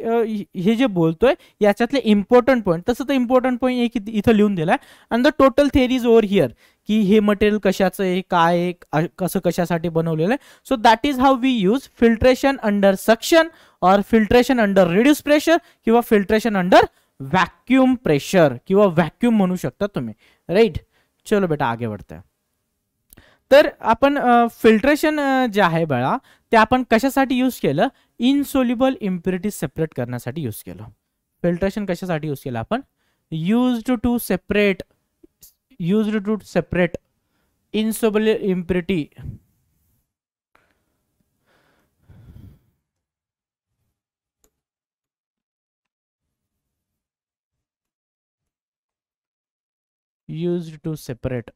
हे जे बोलतोय याच्यातले इम्पॉर्टंट पॉईंट तसं तर इम्पॉर्टंट पॉईंट एक इथं लिहून दिलाय and the total theories over here की हे मटेरियल कशाचं आहे काय कसं कशासाठी बनवलेलं आहे so that is how we use filtration under suction और फिल्ट्रेशन अंडर रिड्यूस प्रेशर किंवा फिल्ट्रेशन अंडर वैक्यूम प्रेशर किंवा वैक्यूम म्हणू शकता तुम्ही राईट चलो बेटा आगे बढ़ते हैं तर आपण फिल्ट्रेशन जे आहे बळा ते आपण कशासाठी यूज केलं इन्सोल्युबल इम्प्युरिटी सेपरेट करण्यासाठी यूज केलं फिल्ट्रेशन कशासाठी यूज केलं आपण used to separate used to separate insoluble impurity used to separate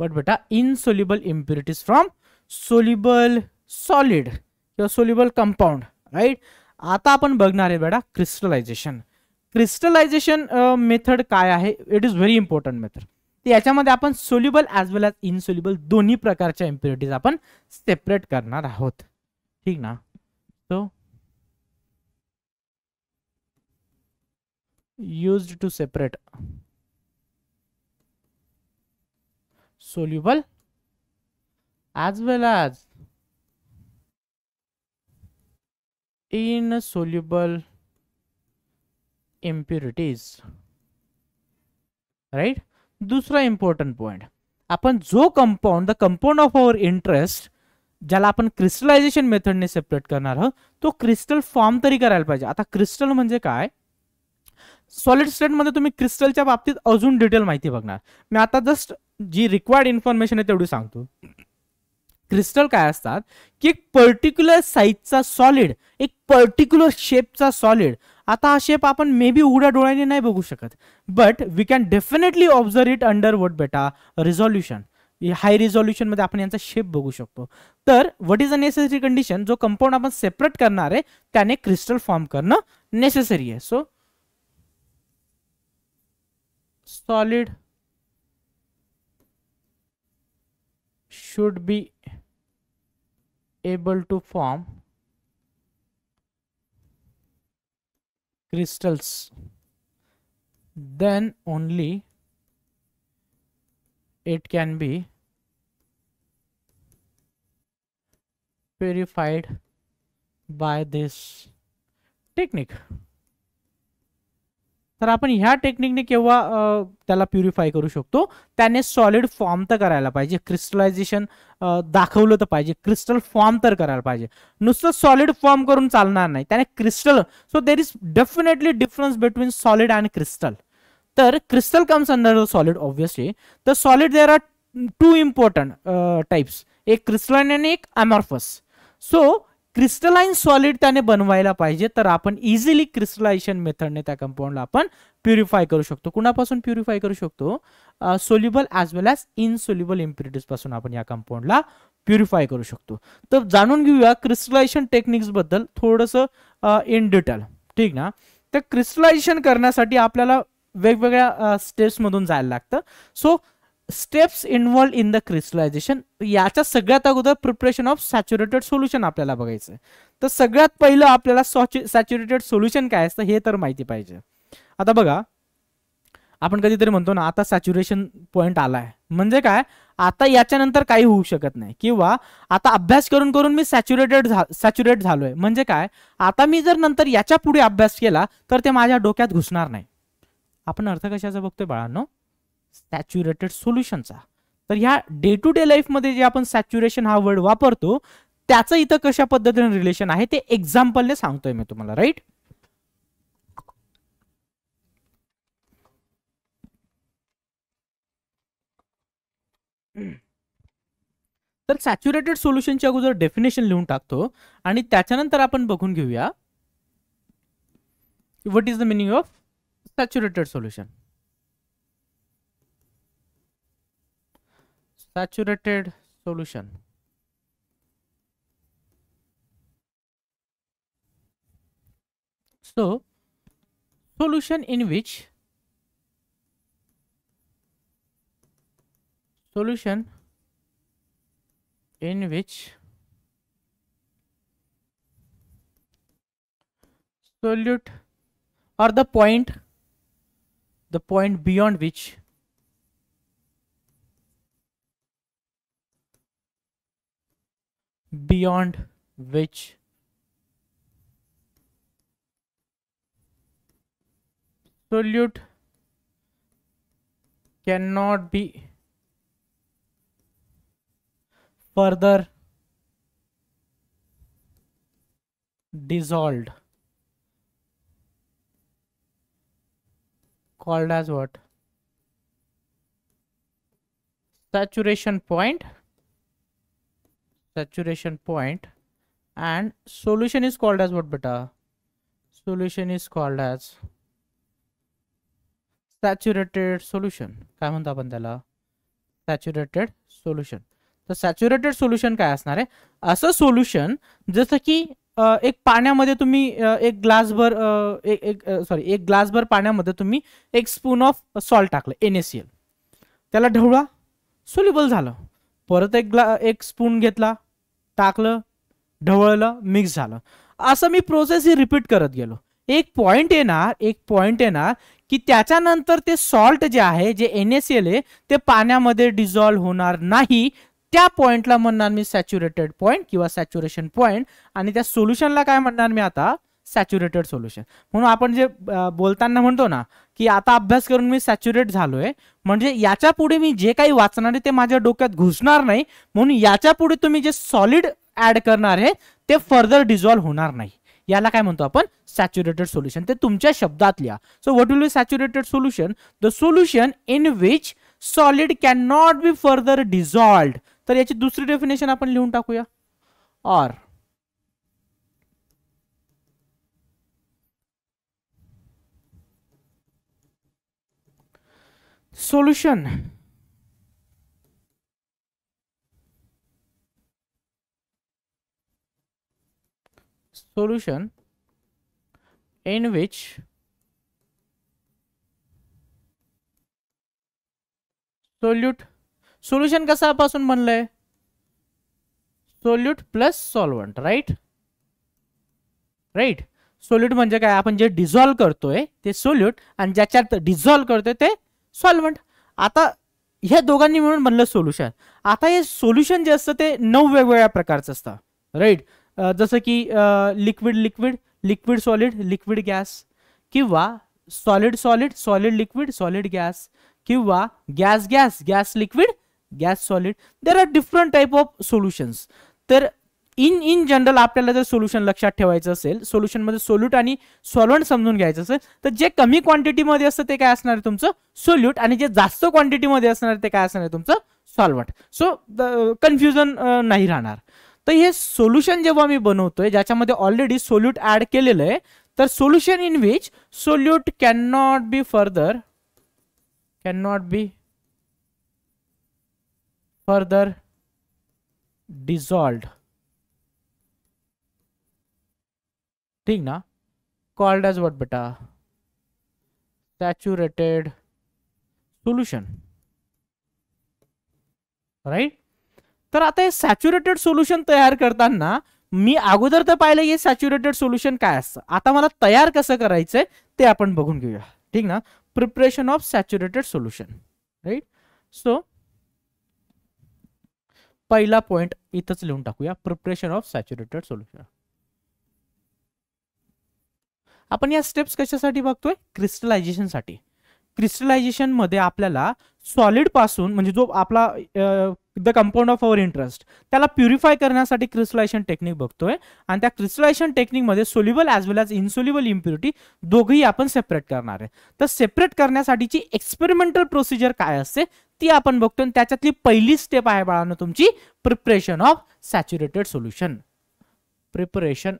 but बेटा insoluble impurities from soluble solid किंवा सोल्युबल कंपाऊंड राईट आता आपण बघणार आहे बेटा क्रिस्टलायझेशन क्रिस्टलायझेशन मेथड काय आहे it is very important method तर याच्यामध्ये आपण soluble as well as insoluble दोन्ही प्रकारच्या इम्प्युरिटीज आपण सेपरेट करणार आहोत ठीक ना so use to separate soluble as well as insoluble impurities right दुसरा इम्पॉर्टंट पॉइंट आपण जो compound the compound of our interest ज्याला आपण क्रिस्टलायझेशन मेथडने सेपरेट करणार आहोत तो क्रिस्टल फॉर्म तरी करायला पाहिजे आता क्रिस्टल म्हणजे काय सॉलिड स्टेटमध्ये तुम्ही क्रिस्टलच्या बाबतीत अजून डिटेल माहिती बघणार मी आता जस्ट जी रिक्वायर्ड इन्फॉर्मेशन आहे तेवढी सांगतो क्रिस्टल काय असतात की एक पर्टिक्युलर साईजचा सॉलिड एक पर्टिक्युलर शेपचा सॉलिड आता हा शेप आपण मे बी उघड्या डोळ्याने नाही बघू शकत but we can definitely observe it under what बेटा रिझॉल्युशन हाय रिझॉल्युशनमध्ये आपण यांचा शेप बघू शकतो तर what is a necessary condition जो कंपाऊंड आपण सेपरेट करणार आहे त्याने क्रिस्टल फॉर्म करणं नेसेसरी आहे so solid should be able to form crystals then only it can be purified by this technique तर आपण ह्या टेक्निकने केव्हा त्याला प्युरिफाय करू शकतो त्याने सॉलिड फॉर्म तर करायला पाहिजे क्रिस्टलायझेशन दाखवलं तर पाहिजे क्रिस्टल फॉर्म तर करायला पाहिजे नुसतं सॉलिड फॉर्म करून चालणार नाही त्याने crystal so there is definitely difference between solid and crystal तर crystal comes under the solid obviously तर solid there are two important types एक क्रिस्टलाइन आणि एक अमॉर्फस सो क्रिस्टलाइन सॉलिड त्याने बनवायला पाहिजे तर आपण इझिली क्रिस्टलायझेशन मेथडने त्या कंपाऊंडला प्युरिफाय करू शो कुणापासून प्युरिफाय करू शो soluble as well as insoluble impurities पासून आपण प्युरिफाय करू शो तो जाऊलाइजेशन टेक्निक्स बदल थोड़स इन डिटेल ठीक ना तर क्रिस्टलायझेशन करण्यासाठी आपल्याला वेगवेगळ्या स्टेप्समधून अं, जायला लागतं so steps involved in the crystallisation याच्या सगळ्यात अगोदर प्रिपरेशन ऑफ सॅच्युरेटेड सोल्युशन आपल्याला बघायचं तर सगळ्यात पहिलं आपल्याला सॅच्युरेटेड सोल्युशन काय असतं हे तर माहिती पाहिजे आता बघा आपण ना आता सैच्युरेशन पॉइंट आला है म्हणजे काय आता याच्यानंतर काही होऊ शकत नाही किंवा आता अभ्यास करून करून मी सॅच्युरेटेड झा सॅच्युरेट झालोय म्हणजे आता मी जर नंतर याच्या अभ्यास केला तर ते अर्थ कशाच बघतोय बाळांनो सॅच्युरेटेड सोल्युशनचा तर ह्या डे टू डे लाईफमध्ये जे आपण सॅच्युरेशन हा वर्ड वापरतो त्याचं इथं कशा पद्धतीने रिलेशन आहे ते एक्झाम्पलने सांगतोय मी तुम्हाला राईट तर सॅच्युरेटेड सोल्युशनच्या अगोदर डेफिनेशन लिहून टाकतो आणि त्याच्यानंतर आपण बघून घेऊया what is the meaning of saturated solution saturated solution so solution in which solution in which solute or the point the point beyond which beyond which solute cannot be further dissolved called as what saturation point saturation point and solution is called as what beta solution is called as saturated solution काय म्हणतो आपण त्याला saturated solution तर saturated solution काय असणार आहे असं solution जसं की एक पाण्यामध्ये तुम्ही एक ग्लासभर एक एक सॉरी एक ग्लासभर पाण्यामध्ये तुम्ही एक स्पून ऑफ सॉल्ट टाकलं एन एल त्याला ढवळा सोल्युबल झालं परत एक ग्ला एक स्पून घेतला टाकलं ढवळलं मिक्स झालं मी प्रोसेस ही रिपीट करत गेलो एक पॉइंट येणार एक पॉइंट येणार की त्याच्यानंतर ते सॉल्ट जे आहे जे एन एस एल आहे ते पाण्यामध्ये डिझॉल्व्ह होणार नाही त्या पॉइंटला म्हणणार मी सॅच्युरेटेड पॉईंट किंवा सॅच्युरेशन पॉईंट आणि त्या सोल्युशनला काय म्हणणार मी आता सॅच्युरेटेड सोल्युशन म्हणून आपण जे बोलताना म्हणतो ना की आता अभ्यास मी सॅच्युरेट झालोय म्हणजे मी जे काही वाचणार आहे ते माझ्या डोक्यात घुसणार नाही म्हणून याच्या जे सॉलिड ऍड करना आहे ते फर्दर डिझॉल्व्ह होना नहीं याला काय म्हणतो आपण सॅच्युरेटेड शब्दात लिहा so what will be saturated solution the solution in which solid can not be further dissolved तर याची दुसरी डेफिनेशन आपण लिहून टाकूया or solution solution in which solute solution कसं बनल solute plus solvent right right solute म्हणजे काय आपण जे डिझॉल्व्ह करते सोल्यूट आणि ज्याच्यात डिझॉल्व्ह सॉल्वंट आता ह्या दोघांनी मिळून बनलं सोल्युशन आता हे सोल्युशन जे असतं ते प्रकार राइट जस कि liquid liquid liquid solid liquid gas कि solid solid solid liquid solid gas कि gas gas gas liquid gas solid there are different type of solutions in in general अपने जो सोल्यूशन लक्षात सोल्यूशन असेल सोल्यूट आणि solvent समजून घ्यायचं असेल तर जे कमी क्वांटिटीमध्ये असतं ते काय सोल्यूट आणि जे जास्त क्वांटिटीमध्ये असणार ते काय असणार सो कन्फ्यूजन नहीं राहणार तो ये सोल्यूशन जेवी मी बनवतोय ऑलरेडी सोल्यूट ऐड के लिए solution in which solute can not be further can not be further dissolve ठीक ना कॉल्ड एज व्हाट बेटा सैचुरेटेड सोल्युशन राईट तर आता हे सॅच्युरेटेड सोल्युशन तयार करताना मी अगोदर तर पाहिलं हे सॅच्युरेटेड सोल्युशन काय असतं आता मला तयार कसं करायचंय ते आपण बघून घेऊया ठीक ना preparation of saturated solution right so पहिला पॉइंट इथंच लिहून टाकूया प्रिपरेशन ऑफ सॅच्युरेटेड सोल्युशन आपण या स्टेप्स कशासाठी बघतोय क्रिस्टलायझेशनसाठी क्रिस्टलायझेशन मध्ये आपल्याला सॉलिड पासून जो आपला the compound of our interest त्याला करना क्रिस्टलाइजेशन टेक्निक बघतोय है त्या क्रिस्टलायझेशन टेक्निकमध्ये soluble as well as insoluble impurity ही अपन सेपरेट करणार आहे तर सेपरेट करण्यासाठीची एक्सपेरिमेंटल प्रोसिजर का असते ती आपण बघतो आणि स्टेप है बाहर तुमची preparation of saturated solution preparation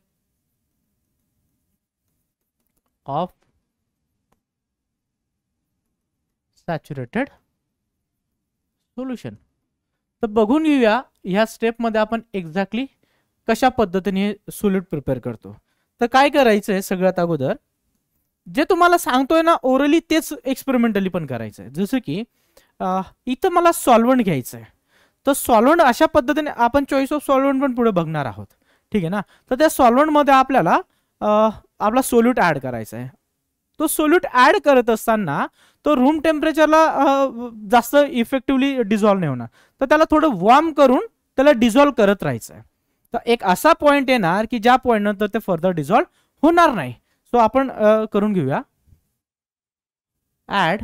of saturated solution तर बघून घेऊया ह्या स्टेपमध्ये आपण एक्झॅक्टली कशा पद्धतीने हे सोल्यूट प्रिपेअर करतो तर काय करायचं सगळ्यात अगोदर जे तुम्हाला सांगतोय ना ओरली तेच एक्सपेरिमेंटली पण करायचं जसं की इथं मला सॉल्वंट घ्यायचं तर सॉल्वंट अशा पद्धतीने आपण चॉईस ऑफ सॉल्वंट पण पुढे बघणार आहोत ठीक आहे ना तर त्या सॉल्वंटमध्ये आपल्याला आपला सोल्यूट ऐड कराए तो सोल्यूट ऐड करत तो रूम टेम्परेचरला जास्त इफेक्टिव्हली डिझॉल्व्ह नहीं होना तो त्याला थोडं वॉर्म करून त्याला डिझॉल्व्ह करत राहायचं आहे एक असा पॉईंट येणार की ज्या पॉईंटनंतर ते फर्दर डिझॉल्व्ह होणार नाही सो आपण करून घेऊया add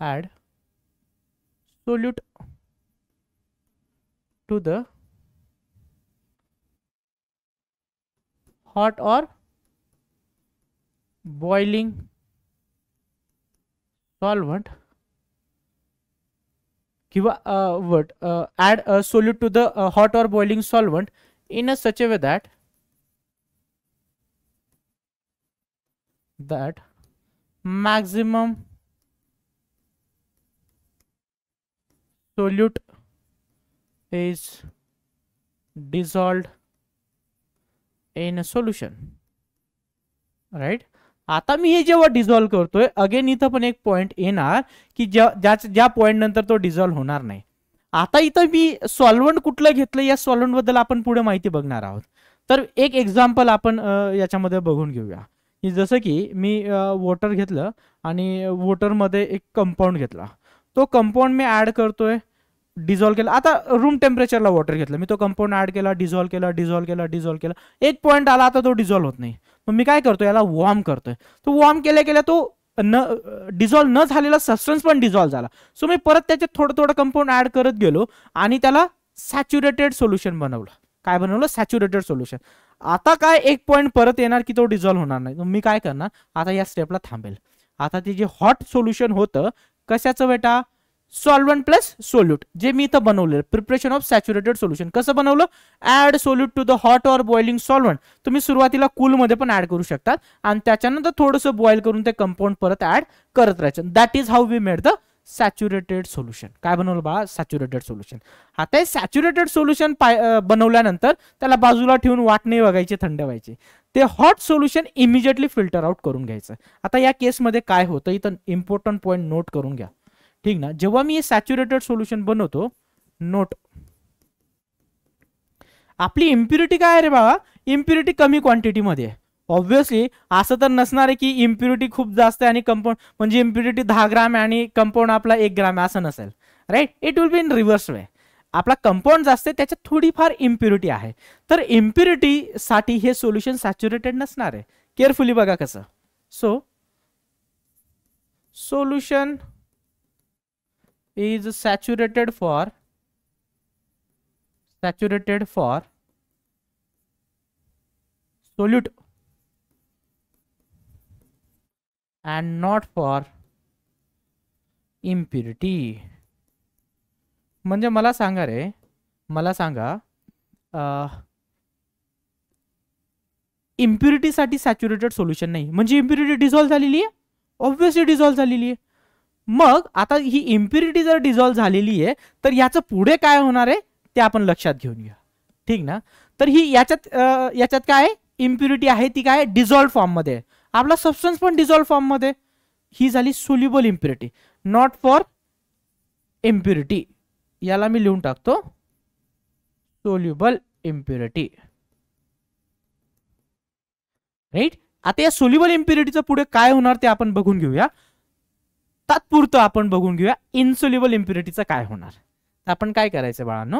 add solute to the hot or boiling solvent Give a word. add a solute to the uh, hot or boiling solvent in a such a way that that maximum solute is dissolved in a solution right आता मी हे जेव्हा करते करतोय again इथं एक point येणार ज्या point नंतर तो डिझॉल्व होणार नाही आता इत मी सॉल्वंट कुठलं घेतलं या सॉल्वंट बद्दल आपण पुढे माहिती बघणार आहोत तर एक एक्झाम्पल आपण याच्यामध्ये बघून घेऊया की जसं मी वॉटर घेतलं मधे एक कंपाउंड घो कंपाउंड मैं ऐड करते हैं डिझॉल्व के आता रूम टेम्परेचर वॉटर घेतलं मी तो कंपाऊंड ऍड केला डिझॉल्व केला डिझॉल्व केला एक पॉइंट आला आता तो डिझॉल्व होत नाही मैं मी काय करतो वॉर्म करते तो वॉर्म के लिए तो न डिझॉल्व न झालेला सबस्टन्स पण डिझॉल्व झाला सो मी परत त्याच्यात थोडं थोडं कंपाऊंड ऍड करत गेलो आणि त्याला सॅच्युरेटेड सोल्युशन बनवलं काय बनवलं सॅच्युरेटेड सोल्युशन आता काय एक पॉईंट परत येणार की तो डिझॉल्व होणार नाही मी काय करणार आता या स्टेपला थांबेल आता ते जे हॉट सोल्युशन होतं कशाचं बेटा सॉल्वंट प्लस सोल्यूट जे मी इथं बनवलं प्रिपरेशन ऑफ सैचुरेटेड सोल्यूशन कस बन add solute to the hot or boiling solvent तुम्हें सुरुआती कूलमध्ये पण ऍड करू शकतात थोड़स बॉइल थोडंसं बॉईल करून ते कंपाऊंड परत is how we made the saturated solution काय बनवलं बा सॅच्युरेटेड सोल्युशन आता हे सॅच्युरेटेड सोल्युशन बनवल्यानंतर त्याला बाजूला ठेवून वाटणे बघायची थंड व्हायची ते hot solution immediately filter out करून घ्यायचं आता या केसमध्ये काय होतं इम्पॉर्टंट पॉइंट नोट करून घ्या ठीक ना जेव्हा मी हे सॅच्युरेटेड सोल्युशन नोट अपनी इम्प्युरिटी काय रे बाबा इम्प्युरिटी कमी क्वांटिटीमध्ये ऑब्व्हियसली असं तर नसणार आहे इम्प्युरिटी खूप जास्त है कंपाउंड कंपाऊंड म्हणजे इम्प्युरिटी दहा ग्राम है कंपाउंड कंपाऊंड एक ग्राम है असं नसेल right it will be in reverse way अपना कंपाउंड जास्त आहे त्याच्यात थोडीफार इम्प्युरिटी आहे तर इम्प्युरिटीसाठी हे सोल्युशन सॅच्युरेटेड नसणार आहे केअरफुली बघा so solution is saturated for saturated for solute and not for impurity म्हणजे मला सांगा रे मला सांगा इम्प्युरिटीसाठी सॅच्युरेटेड सोल्युशन नाही म्हणजे इम्प्युरिटी डिझॉल्व झालेली आहे ऑब्व्हियसली डिझॉल्व झालेली आहे मग आता हि इम्प्युरिटी जर डिझॉल्व्ह झालेली आहे तर याचं पुढे काय होणार आहे ते आपण लक्षात ठीक ना तर ही याच्यात याच्यात काय आहे इम्प्युरिटी आहे ती काय डिझॉल्व्ह फॉर्ममध्ये आपला सबस्टन्स पण डिझॉल्व्ह फॉर्ममध्ये ही झाली soluble impurity not for impurity याला मी लिहून टाकतो सोल्युबल इम्प्युरिटी राइट आता या सोल्युबल इम्प्युरिटी पुढे काय होणार ते आपण बघून तात्पुरतं आपण बघून घेऊया इन्सुलेबल इम्प्युरिटीचं काय होणार तर आपण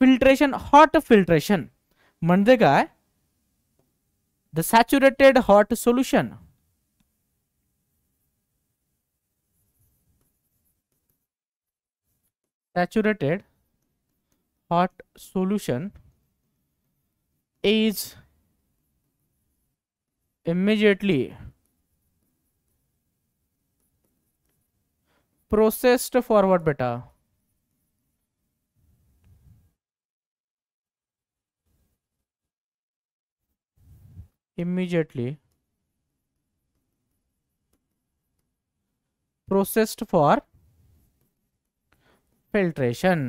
फिल्ट्रेशन हॉट फिल्ट्रेशन म्हणजे काय the saturated hot solution saturated hot solution is immediately processed forward बेटा इमीजिएटली प्रोसेस्ड फॉर फिल्ट्रेशन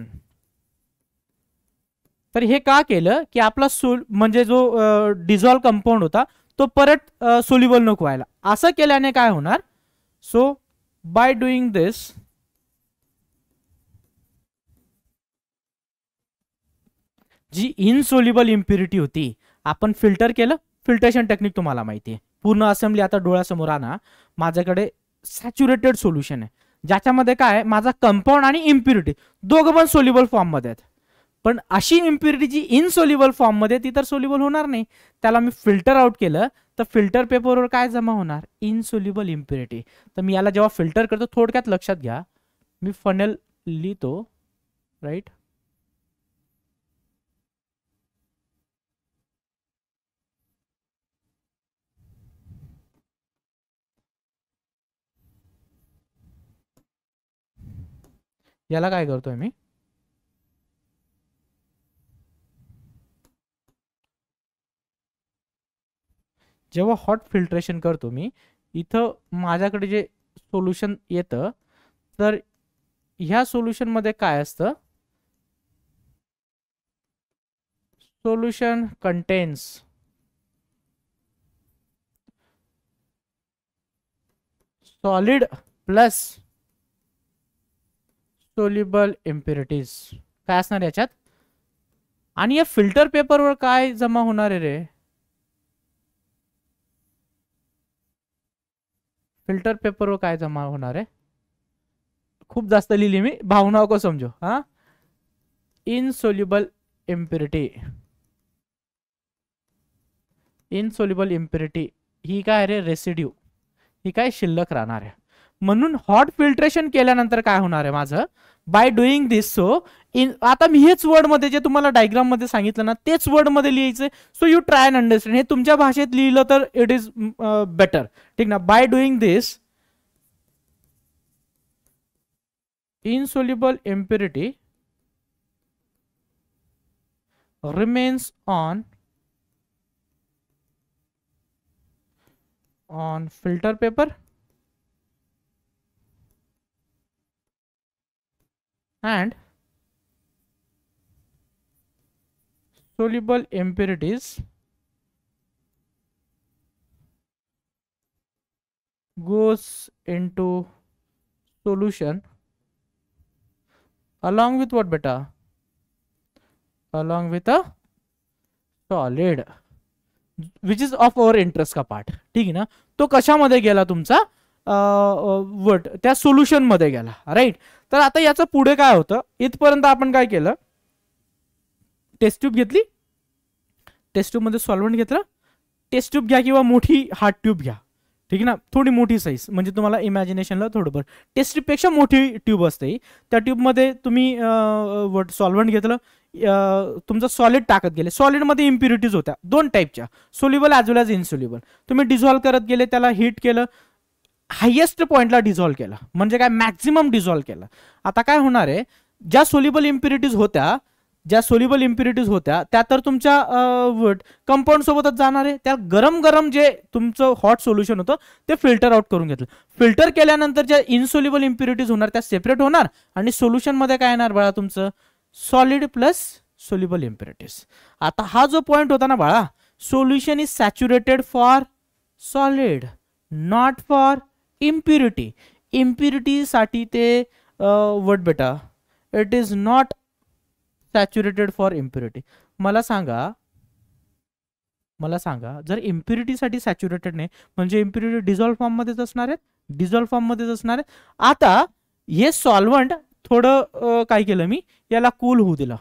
तर हे का केलं की आपला सोल म्हणजे जो डिझॉल्व कंपाऊंड होता तो परत सोल्युबल नको व्हायला असं केल्याने काय होणार सो by doing this जी इनसोल्युबल इम्प्युरिटी होती आपण फिल्टर केलं फिल्टरेशन टेक्निक तुम्हाला माहिती आहे पूर्ण असेंब्ली आता डोळ्यासमोर आणा माझ्याकडे सॅच्युरेटेड सोल्युशन आहे ज्याच्यामध्ये काय आहे माझा कंपाऊंड आणि इम्प्युरिटी दोघं पण सोल्युबल फॉर्ममध्ये आहेत पण अशी इम्प्युरिटी जी इनसोल्युबल फॉर्ममध्ये ती तर सोल्युबल होणार नाही त्याला मी फिल्टर आउट केलं तो फिल्टर पेपरवर काय जमा होना इन्सोल्युबल इम्प्युरिटी तो मैं ये जेव्हा फिल्टर करते थोड़क लक्षा घया मैं फनेल लिहितो राइट याला काय करतोय मी जेव हॉट फिल्ट्रेशन करतो मी इथं माझ्याकडे जे सोल्युशन येतं तर ह्या सोल्युशनमध्ये काय contains solid plus soluble impurities का फिल्टर पेपर वाय जमा होणार आहे रे फिल्टर पेपरवर काय जमा होना है खूब जास्त लिहिली मैं भावना को समजो हा इनसोल्युबल इम्प्युरिटी इनसोल्युबल इम्प्युरिटी ही का रे रेसिड्यू ही का शिल्लक रहना है म्हणून हॉट फिल्ट्रेशन के काय by doing this so in आता मैं वर्ड मे जे तुम्हारा डायग्राम मे सांगितलं ना तेच वर्ड मध्ये लिहायचं so you try and understand हे तुमच्या भाषेत लिहिलं इट इज बेटर ठीक ना by doing this insoluble impurity remains on on filter paper and soluble impurities goes into solution along with what beta along with a solid which is of our interest का part ठीक आहे ना तो कशामध्ये गेला तुमचा वट त्या सोल्युशनमध्ये गेला राईट तर आता याचं पुढे काय होतं इथपर्यंत आपण काय केलं टेस्ट ट्यूब घेतली टेस्ट ट्यूबमध्ये सॉल्व्हंट घेतलं टेस्ट ट्यूब घ्या किंवा मोठी हार्ट ट्यूब घ्या ठीक आहे ना थोडी मोठी साईज म्हणजे तुम्हाला इमॅजिनेशनला थोडंफार टेस्ट ट्यूबपेक्षा मोठी ट्यूब असते त्या ट्यूबमध्ये तुम्ही वट सॉल्व्हंट घेतलं तुमचं सॉलिड टाकत गेले सॉलिडमध्ये इम्प्युरिटीज होत्या दोन टाईपच्या soluble as well as insoluble तुम्ही डिझॉल्व्ह करत गेले त्याला हीट केलं हाइएस्ट पॉइंटला डिझॉल्व्ह के म्हणजे काय के आता काय होणार है ज्या सोलिबल इम्प्युरिटीज होत्या ज्यादा सोलिबल इम्प्युरिटीज होत्या त्या तर तुमच्या कंपाऊंड सोबतच गरम गरम जे तुम हॉट सोल्यूशन होते ते फिल्टर आउट कर फिल्टर के ज्या इनसोलिबल इम्प्युरिटीज हो त्या सेपरेट होणार आणि सोल्युशनमध्ये काय येणार बाळा सॉलिड प्लस सोल्युबल इम्प्युरिटीज आता हा जो पॉइंट होता ना बाळा solution is saturated for solid not for impurity इम्प्युरिटीसाठी ते वट बेटा it is not saturated for impurity मला सांगा मला सांगा जर इम्प्युरिटीसाठी सॅच्युरेटेड नाही म्हणजे इम्प्युरिटी डिझॉल्व्ह फॉर्ममध्येच असणार आहेत डिझॉल्व्ह फॉर्ममध्येच असणार आहेत आता हे सॉल्वंट थोडं काय केलं मी याला कूल होऊ दिला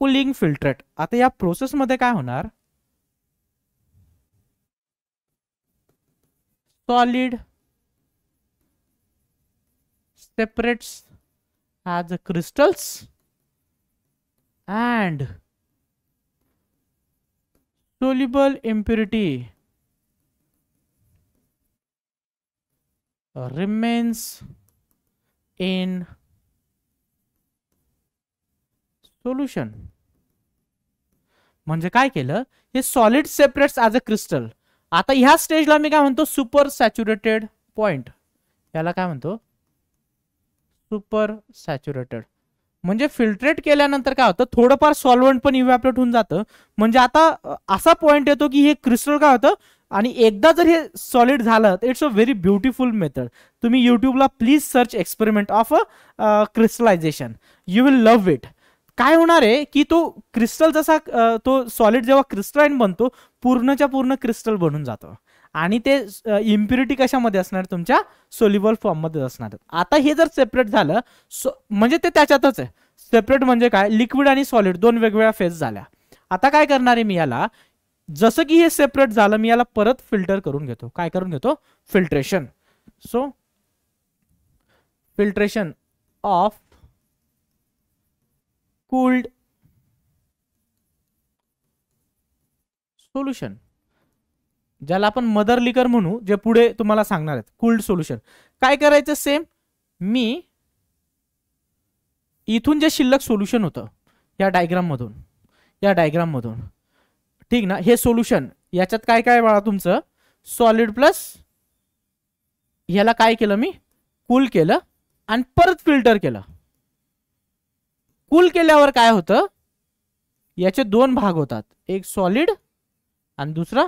कुलिंग फिल्टरेट आता या प्रोसेसमध्ये काय होणार solid separates as crystals and soluble impurity remains in solution म्हणजे काय केलं हे solid separates as a crystal आता ह्या स्टेजला मी काय म्हणतो सुपर सॅच्युरेटेड पॉइंट याला काय म्हणतो सुपर सॅच्युरेटेड म्हणजे फिल्ट्रेट केल्यानंतर काय होतं सॉल्वंट पण इव्हॅपरेट होऊन जातं आता पॉइंट ये की हे क्रिस्टल का होतं आणि एकदा जर solid it's a very beautiful method तुम्हें यूट्यूबला please search experiment of a crystallization you will love it का होणार आहे की तो क्रिस्टल जसा तो सॉलिड जेव्हा क्रिस्टलाईन बनतो पूर्णच्या पूर्ण क्रिस्टल बनून जातो आणि ते इम्प्युरिटी कशामध्ये असणार तुमच्या सोल्युबल फॉर्ममध्ये असणार आता हे जर सेपरेट झालं सो म्हणजे ते सेपरेट म्हणजे लिक्विड आणि सॉलिड दोन वेगवेगळ्या फेज झाल्या आता काय करणार आहे मी याला जसं की सेपरेट झालं मी याला फिल्टर करून घेतो काय filtration so filtration of cooled solution ज्यादा अपन मदर लिकर मनु जे पुढे तुम्हाला सांगणार आहेत कुल्ड सोल्युशन सेम मी इथून जे शिल्लक सोल्यूशन होता या डायग्राम मधुन या डायग्राम मधून ठीक ना हे सोल्युशन याच्यात काय काय बाळा सॉलिड प्लस ह्याला काय मी कूल केलं परत फिल्टर के कूल के काय होतं दोन भाग होता एक सॉलिड दुसरा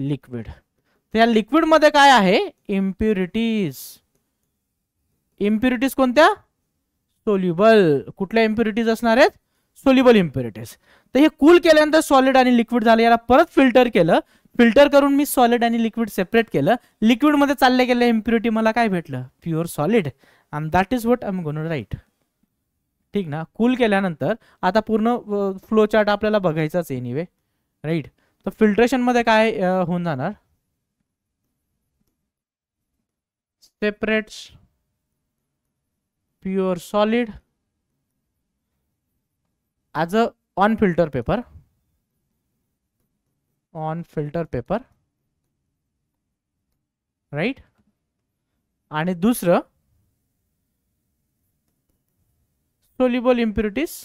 लिक्विड तो या लिक्विड काय आहे इम्प्युरिटीज इम्प्युरिटीज कोणत्या सोल्युबल कुठल्या इम्प्युरिटीज असणार आहेत सोल्युबल इम्प्युरिटीज तर हे कूल के सॉलिड लिक्विड परत फिल्टर के फिल्टर कर सॉलिड लिक्विड सेपरेट केलं लिक्विडमध्ये चालले गेले इम्प्युरिटी मला भेट भेटलं pure solid and that is what am gone right ठीक ना कूल केल्यानंतर आता पूर्ण फ्लो चार्ट आपल्याला बघायचाच एनिवे राईट तर फिल्ट्रेशनमध्ये काय होऊन जाणार separates pure solid as a on filter paper on filter paper right आणि soluble impurities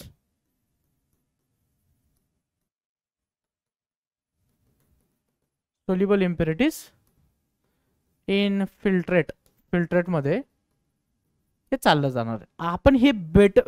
soluble impurities in filtrate फिल्ट्रेटमध्ये हे चाललं जाणार आहे आपण हे बेट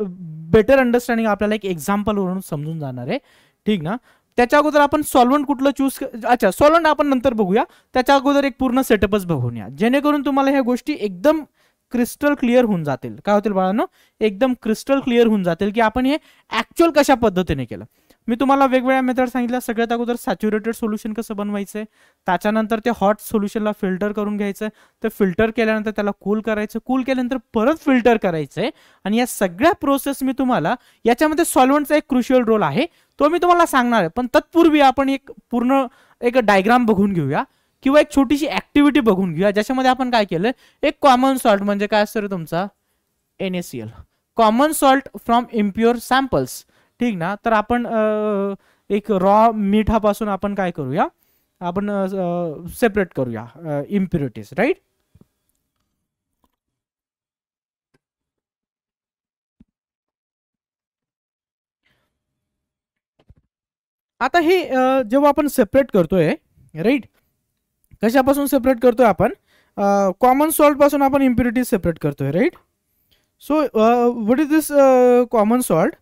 बेटर अंडरस्टँडिंग आपल्याला एक एक्झाम्पलवरून समजून जाणार आहे ठीक ना त्याच्या अगोदर आपण सॉल्वंट कुठलं चूज अच्छा सॉल्वंट आपण नंतर बघूया त्याच्या अगोदर एक पूर्ण सेटअपच बघून या जेणेकरून तुम्हाला ह्या गोष्टी एकदम क्रिस्टल क्लिअर होऊन जातील काय होतील बाळांनो एकदम क्रिस्टल क्लिअर होऊन जातील की आपण हे ऍक्च्युअल कशा पद्धतीने केलं मैं तुम्हाला वेगवेगळ्या मेथड सांगितल्या सगळ्यात अगोदर सॅच्युरेटेड सोल्युशन कसं बनवायचं त्याच्यानंतर ते हॉट सोल्युशनला फिल्टर करून घ्यायचं फिल्टर के त्याला कूल कराए कूल के परत फिल्टर करायचंय आणि या प्रोसेस मी तुम्हाला याच्यामध्ये सॉल्वंटचा एक क्रुशियल रोल आहे तो मी तुम्हाला सांगणार आहे पण तत्पूर्वी आपण एक पूर्ण एक डायग्राम बघून घेऊया किंवा एक छोटीशी ऍक्टिव्हिटी बघून घेऊया ज्याच्यामध्ये आपण काय केलं एक कॉमन सॉल्ट म्हणजे काय असतं तुमचा NaCl common salt from impure samples ठीक ना तर आपण एक रॉ मिठापासून आपण काय करूया आपण सेपरेट करूया इम्प्युरिटीज राईट आता हे जेव्हा आपण सेपरेट करतोय राईट कशापासून सेपरेट करतोय आपण कॉमन सॉल्ट पासून आपण इम्प्युरिटीज सेपरेट करतोय right so what is this common salt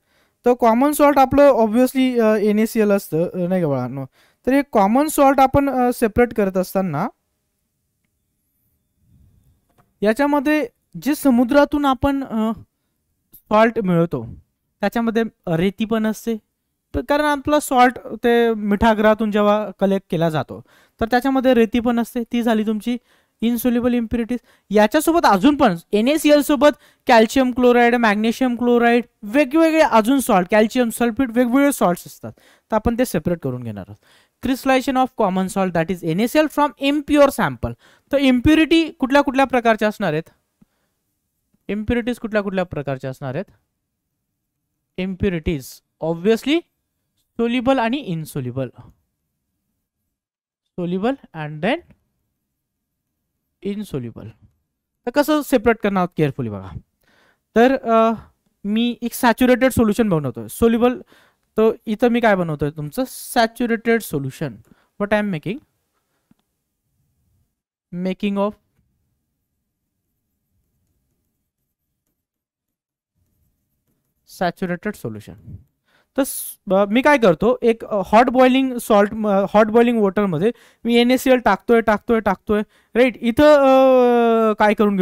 तो कॉमन सॉल्ट आपलं obviously N A C L असतं नाही का बाळांनो तर हे कॉमन सॉल्ट आपण सेपरेट करत असताना जे समुद्रातून आपण सॉल्ट मिळवतो रेती पण कारण आपला सॉल्ट ते मिठागरातून कलेक्ट किया रेती पण ती झाली तुमची इन्सोल्युबल इम्प्युरिटीज याच्यासोबत अजून पण एन एल सोबत कॅल्शियम क्लोराईड मॅग्नेशियम क्लोराईड वेगवेगळे अजून सॉल्ट कॅल्शियम सल्फेट वेगवेगळे सॉल्ट्स असतात तर आपण ते सेपरेट करून घेणार आहोत crystallization of common salt that is N S L from impure sample तर इम्प्युरिटी कुठल्या कुठल्या प्रकारच्या असणार आहेत इम्प्युरिटीज कुठल्या कुठल्या प्रकारच्या असणार आहेत इम्प्युरिटीज ऑब्विसली सोल्युबल आणि insoluble soluble and then insoluble तर तो कसं सेपरेट करणार आहोत केअरफुली मी एक सैचुरेटेड सोल्यूशन बनते सोल्युबल तर इथं मी काय बनवतोय तुमचं saturated solution what I am making making of saturated solution तर मी काय करतो एक hot boiling salt hot boiling water मधे मैं एन एस सी एल टाकतो टाकतो टाकतो राइट इत का करून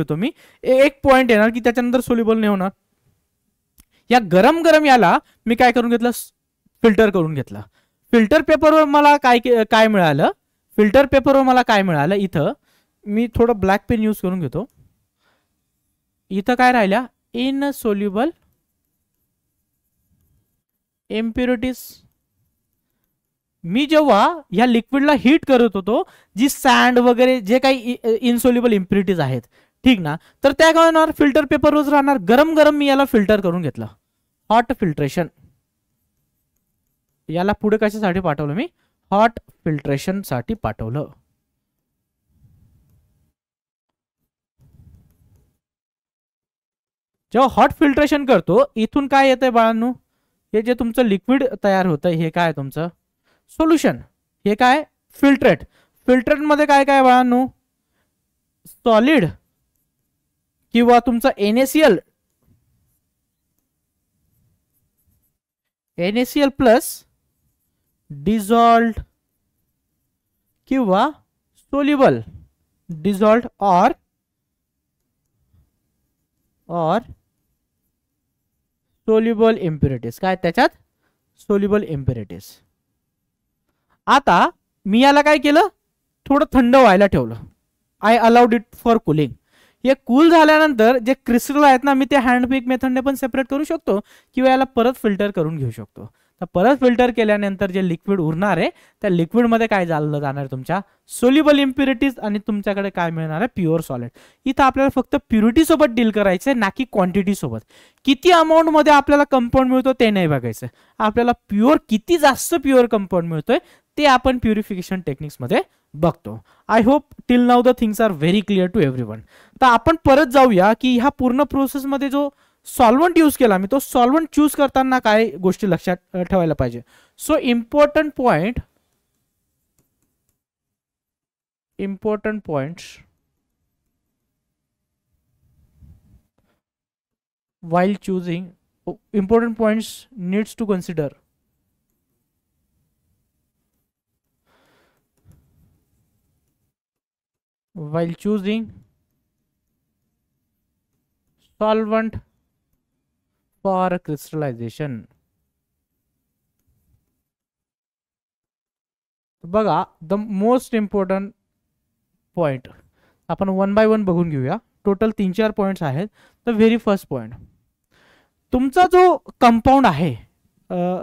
एक पॉइंट है की त्याच्यानंतर सोल्युबल नाही होणार या गरम गरम याला मैं काय करून फिल्टर कर फिल्टर पेपर वाला काय फिल्टर पेपर वाला काय मिळालं इथं मी थोडं ब्लॅक पेन यूज करून घेतो इथं काय राहिल्या इन सोल्युबल एम्प्युरिटीज मी जेव्हा ह्या लिक्विडला हीट करत होतो जी सँड वगैरे जे काही इन्सोल्युबल इम्प्युरिटीज आहेत ठीक ना तर त्या काय होणार फिल्टर पेपरवर राहणार गरम गरम मी याला फिल्टर करून घेतलं हॉट फिल्ट्रेशन याला पुढे कशासाठी पाठवलं मी हॉट फिल्ट्रेशनसाठी पाठवलं जेव्हा हॉट फिल्ट्रेशन करतो इथून काय येतंय बाळांनो हे जे तुमचं लिक्विड तैयार होता है काय तुमचं सोल्युशन हे काय फिल्ट्रेट फिल्ट्रेटमध्ये काय काय बाळांनो सॉलिड कि तुमचं एनएसीएल एनएसीएल प्लस डिझॉल्ड कि सोल्युबल डिझॉल्ड और और सोल्युबल इम्प्युरिटीज काय सोल्युबल इम्प्युरिटीज आता मी याला काय थंड व्हायला ठेवलं I allowed it for cooling ये कूल झाल्यानंतर जे क्रिस्टल आहेत ना मी ते हँडपिक मेथडने पण करू शकतो किंवा फिल्टर करून घेऊ तर परत फिल्टर के जे लिक्विड उरणार आहे त्या लिक्विडमध्ये काय झालं जाणार सोल्युबल इम्प्युरिटीज आणि तुमच्याकडे काय मिळणार आहे प्युअर सॉलिड इथं आपल्याला फक्त प्युरिटीसोबत डील करायचं आहे कि की क्वांटिटीसोबत किती अमाऊंटमध्ये आपल्याला कंपाऊंड मिळतो ते नाही बघायचं आपल्याला प्युअर किती जास्त प्युअर कंपाऊंड मिळतोय ते आपण प्युरिफिकेशन टेक्निक्समध्ये बघतो I hope till now the things are very clear to every तर आपण परत जाऊ की ह्या पूर्ण प्रोसेसमध्ये जो सॉल्वंट यूज केला मी तो सॉल्वंट चूज करताना काय गोष्टी लक्षात ठेवायला पाहिजे so important point important points while choosing important points needs to consider while choosing solvent for crystallization बघा द मोस्ट इम्पॉर्टंट पॉईंट आपण वन बाय वन बघून घेऊया टोटल तीन चार पॉईंट्स आहेत तर व्हेरी फर्स्ट पॉईंट तुमचा जो कंपाऊंड आहे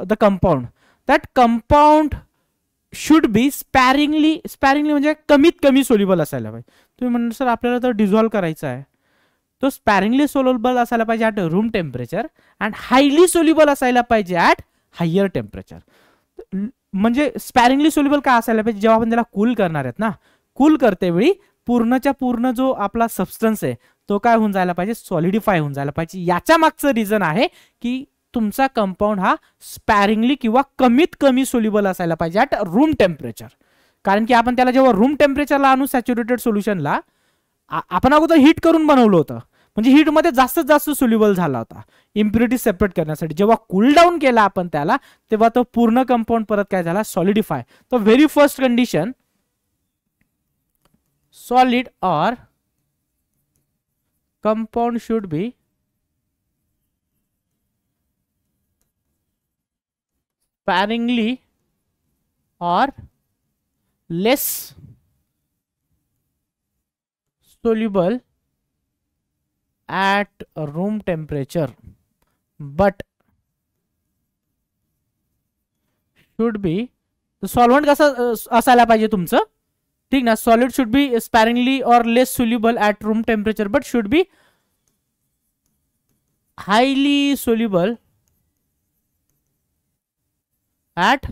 the compound that compound should be sparingly sparingly म्हणजे कमीत कमी सोल्युबल असायला सर अपने तो डिझॉल्व्ह कराए तो स्पैरिंगली सोलबल असायला room temperature and highly soluble पाजे at higher temperature sparingly sparingly soluble काय असायला पाहिजे जेव्हा कूल करना आहेत ना कूल करते वेळी पूर्णच्या पूर्ण जो आपका सबस्टन्स है तो काय हो जायला पाहिजे सॉलिडिफाय होऊन जायला पाहिजे याच्या मागचं रिझन हा स्पैरिंगली किंवा कमीत कमी सोल्युबल पाजे ऐट रूम टेम्परेचर कारण की आपण त्याला जेव्हा रूम टेम्परेचरला आणू सॅच्युरेटेड सोल्युशनला आपण अगोदर हीट करून बनवलं होतं हिट मे जास्तीत जास्त सोल्युबल होता इम्प्युरिटी सेपरेट करण्यासाठी जेव्हा कुलडाऊन केला तो पूर्ण कंपाउंड पर सॉलिडिफाय तो वेरी फर्स्ट कंडिशन सॉलिड और कंपाउंड शुड बी sparingly और less soluble at room temperature but should be solvent कसं अं, असायला पाहिजे तुमचं ठीक ना सॉलिड शुड बी स्पॅरिंगली और less soluble at room temperature but should be highly soluble at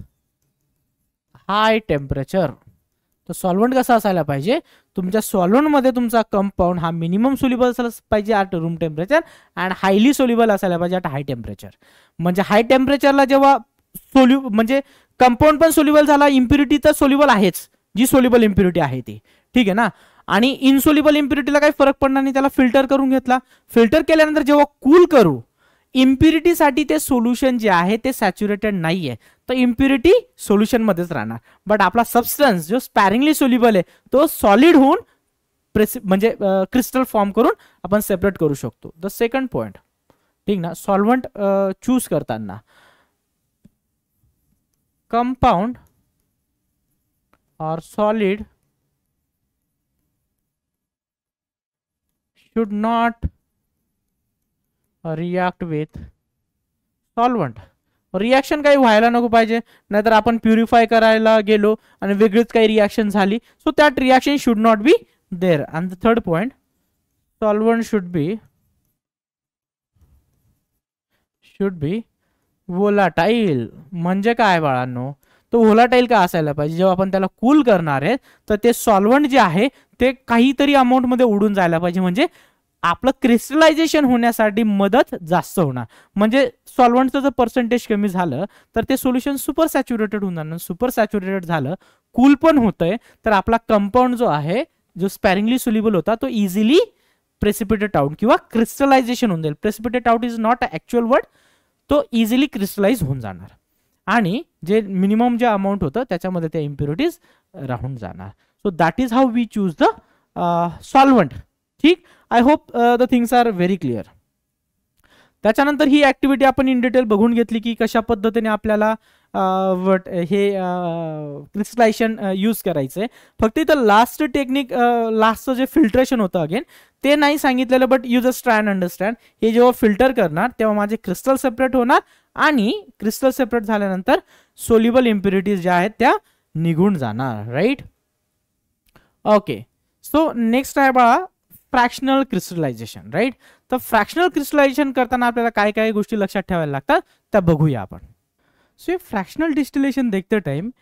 high temperature तो सॉल्व्हंट कसा पाजे तुमच्या सॉल्वंटमध्ये तुमचा कंपाऊंड हा मिनिमम सोल्युबल असायला पाहिजे room temperature and highly soluble असायला पाहिजे ॲट टेम्परेचर म्हणजे हाई टेम्परेचरला जेव सोल्यू कंपाउंड पोल्युबल इम्प्युरिटी तो सोल्युबल है जी सोल्युबल इम्प्युरिटी है ती ठीक है ना आणि इन्सोल्युबल इम्प्युरिटीला काही फरक पडणार नाही त्याला फिल्टर करून घेतला फिल्टर केल्यानंतर जेव्हा कूल करू इम्प्युरिटीसाठी ते सोल्युशन जे है ते सॅच्युरेटेड नाही आहे तर इम्प्युरिटी सोल्युशनमध्येच राहणार बट आपला सबस्टन्स जो स्पैरिंगली सोल्यूबल है तो सॉलिड हो क्रिस्टल फॉर्म करून आपण सेपरेट करू शकतो द सेकंड पॉइंट ठीक ना सॉल्वंट चूज करता कंपाउंड और solid should not react with solvent reaction का व्हायला नको पाहिजे नाहीतर आपण प्युरिफाय करायला गेलो आणि वेगळीच काही so that reaction should not be there and the third point solvent should be should be volatile म्हणजे काय बाळांनो तो व्होलाटाईल का असायला पाहिजे जेव्हा कूल करणार आहेत तर सॉल्वंट जे आहे ते काहीतरी अमाऊंटमध्ये उडून जायला पाहिजे म्हणजे आपलं क्रिस्टलाइजेशन होण्यासाठी मदत जास्त होणार म्हणजे सॉल्वंटचं जर पर्सेंटेज कमी झालं तर सुपर सॅच्युरेटेड होणार सुपर सॅच्युरेटेड झालं कूल पण होतंय तर जो है जो स्पॅरिंगली सुलिबल होता तो इजीली प्रेसिपिटेट आउट किंवा क्रिस्टलायझेशन होऊन जाईल out is not actual word तो इझिली क्रिस्टलाइज हो जे मिनिमम जे अमाउंट होता त्याच्यामध्ये त्या इम्प्युरिटीज राहून जाणार so that is how we choose the solvent ठीक I hope the things are very clear त्याच्यानंतर ही ॲक्टिव्हिटी आपण इन डिटेल बघून घेतली की कशा पद्धतीने आपल्याला वट uh, uh, हे क्रिस्टलायझेशन यूज करायचं आहे फक्त इथं लास्ट टेक्निक लास्टचं जे फिल्ट्रेशन होतं अगेन ते नाही सांगितलेलं but you just try and understand हे जेव्हा फिल्टर करणार तेव्हा माझे क्रिस्टल सेपरेट होणार आणि क्रिस्टल सेपरेट झाल्यानंतर सोल्युबल इम्प्युरिटीज ज्या आहेत त्या निघून जाणार राईट ओके सो नेक्स्ट आहे बाळा फ्रैक्शनल क्रिस्टलाइजेशन राइट तो फ्रैक्शनल क्रिस्टलाइजेशन करता अपने का गोषी लक्षा लगता तो लागतात त्या सो ये फ्रैक्शनल डिस्टिलेशन देखते टाइम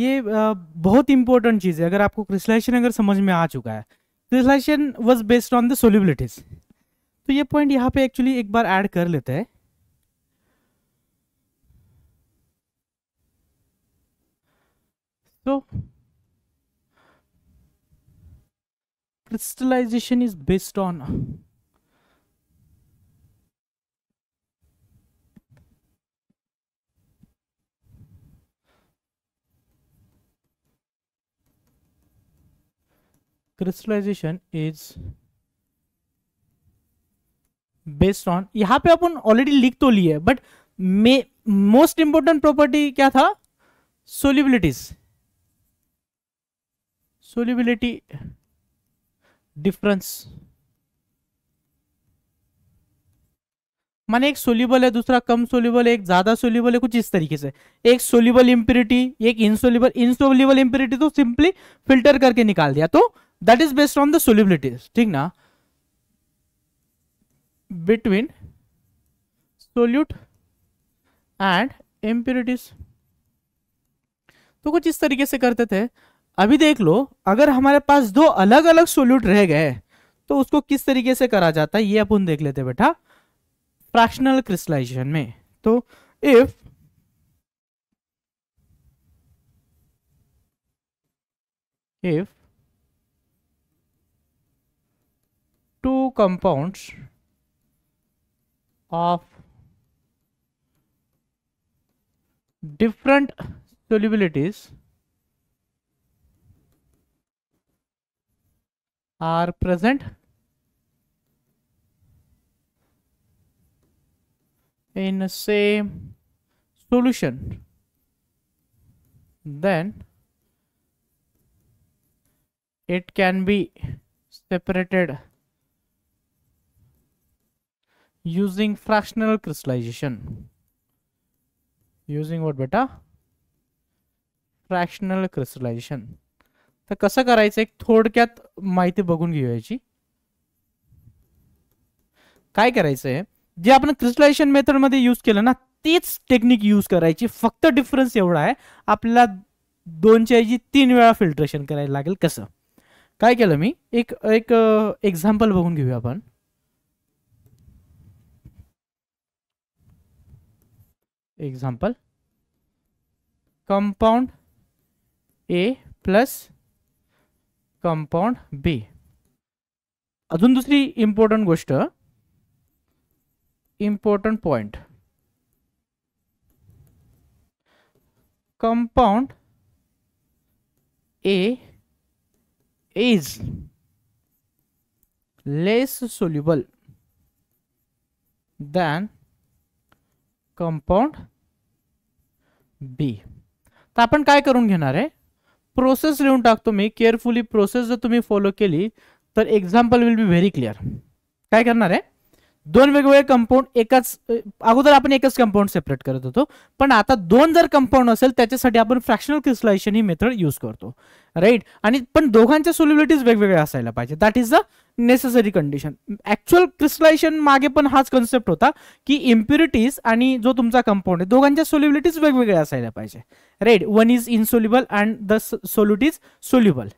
ये बहुत इंपॉर्टेंट चीज़ है अगर आपको क्रिस्टलाइजेशन अगर समझ में आ चुका है crystallization was based on the solubilities तो ये पॉइंट यहाँ पे एक्चुअली एक बार ऐड कर लेते हैं तो crystallization is based on crystallization is based on यहां पे अपन ऑलरेडी लिख तो लिए बट मोस्ट इंपोर्टेंट प्रॉपर्टी क्या था सोलिबिलिटीज सोलिबिलिटी डिफरेंस माने एक सोल्यूबल है दूसरा कम सोल्यूबल है एक ज्यादा सोल्यूबल है कुछ इस तरीके से एक सोल्यूबल इंप्यूरिटी एक इनसोल्यूबल इनसोल्यूबल इंप्यूरिटी तो सिंपली फिल्टर करके निकाल दिया तो that is based on the solubility ठीक ना बिटवीन सोल्यूट एंड इंप्यूरिटीज तो कुछ इस तरीके से करते थे अभी देख लो अगर हमारे पास दो अलग अलग सोल्यूट रह गए तो उसको किस तरीके से करा जाता है ये अपन देख लेते बेटा फ्रैक्शनल क्रिस्टलाइजेशन में तो if if two compound of different solubilities are present in same solution then it can be separated using fractional crystallization using what beta fractional crystallization तर कसं करायचं एक थोडक्यात माहिती बघून घेऊयाची काय करायचंय जे यूज के ना तीच टेक्निक यूज करायची फक्त डिफरन्स एवडा है अपना दोन ची तीन वेला फिल्ट्रेशन कर लगे कस का केलं एक एक्जाम्पल बन बघून घेऊया compound A plus compound B अजुन दुसरी इम्पॉर्टंट गोष्ट important point compound A is less soluble than compound B तो अपन का प्रोसेस लिहून टाकतो मी केअरफुली प्रोसेस जो तुम्ही फॉलो के लिए example will be very clear का करणार आहे दोन वेगवेगळे कंपाऊंड एकाच अगोदर आपण एकच कंपाऊंड सेपरेट करत होतो आता दोन जर कंपाऊंड असेल त्याच्यासाठी आपण ही मेथड यूज करते राईट आणि पण दोघांच्या solubilities is the necessary condition actual crystallization मागे पण हाच कन्सेप्ट होता की इम्प्युरिटीज आणि जो तुमचा कंपाऊंड आहे दोघांच्या सोल्युबिलिटीज वेगवेगळ्या असायला पाहिजे right one is insoluble and the solute is soluble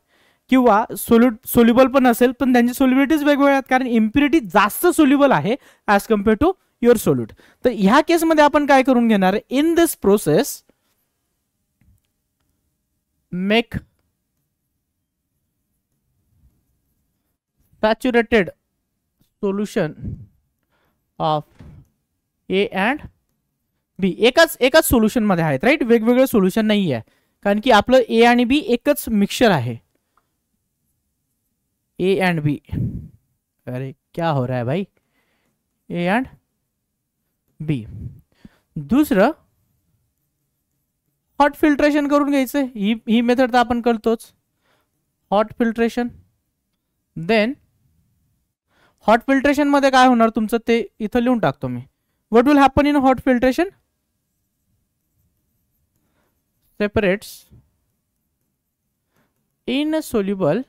किंवा सोल्युट सोल्युबल पण असेल पण त्यांची सोल्युबिलिटीज वेगवेगळ्या आहेत कारण इम्प्युरिटी जास्त सोल्युबल आहे as compare to your solute तर ह्या केसमध्ये आपण काय करून घेणार in this process make saturated solution of A and B एकच एकाच मध्ये आहेत राईट वेगवेगळे सोल्युशन नाही कारण की आपलं ए आणि बी एकच मिक्सचर आहे ए एंड बी अरे क्या हो रहा है भाई ए एंड बी दुसरं हॉट फिल्ट्रेशन करून घ्यायचं ही ही मेथड तर आपण करतोच hot filtration then hot filtration मध्ये काय होणार तुमचं ते इथं टाकतो मैं what will happen in hot filtration separates insoluble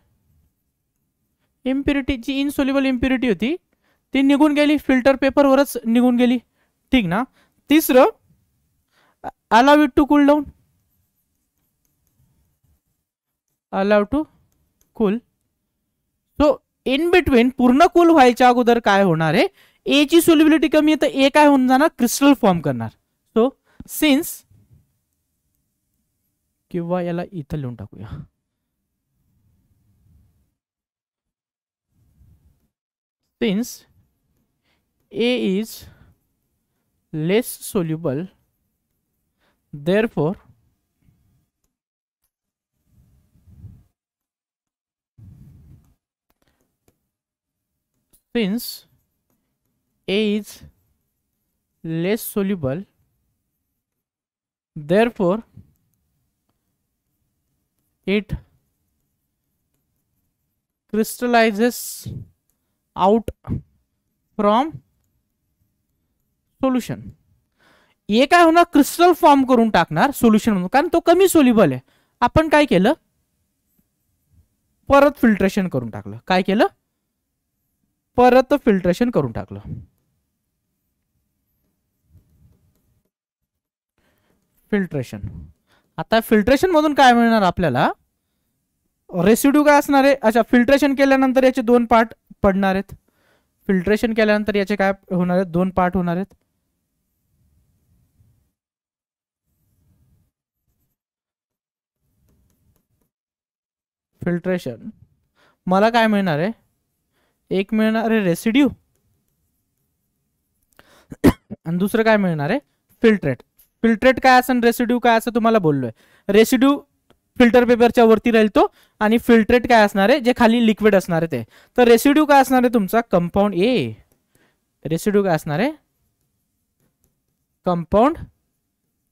impurity जी इन सोल्युबल इम्प्युरिटी होती ती निघून गेली फिल्टर वरच निगुन गेली ठीक ना तीसर allow it to cool down allow to cool in between पूर्णकूल कूल व्हायच्या अगोदर काय होणार आहे ए ची सोलिबिलिटी कमी है तर ए का होऊन क्रिस्टल फॉर्म करणार सो सिन्स किंवा याला इथं लिहून टाकूया A is less soluble therefore since A is less soluble therefore it crystallizes out from solution ये काय होणार क्रिस्टल फॉर्म करून टाकणार सोल्युशन म्हणून कारण तो कमी सोल्युबल आहे आपण काय केलं परत फिल्ट्रेशन करून टाकलं काय केलं परत फिल्ट्रेशन कर फिल्ट्रेशन आता फिल्ट्रेशन मधून का मिळणार आपल्याला रेसिड्यू काय अच्छा फिल्ट्रेशन के दोन पार्ट पड़ना फिल्ट्रेशन के याचे दोन पार्ट हो आहेत फिल्ट्रेशन मला काय मिळणार आहे एक मिलना है रेसिड्यू आणि दुसरं काय मिळणार आहे फिल्ट्रेट फिल्ट्रेट काय असं रेसिड्यू काय असं तुम्हाला रेसिड्यू फिल्टर पेपरच्या वरती रहो तो का जे खाली लिक्विड असणार रेसिड्यू का असणार आहे ए रेसिड्यू काय असणार आहे कंपाऊंड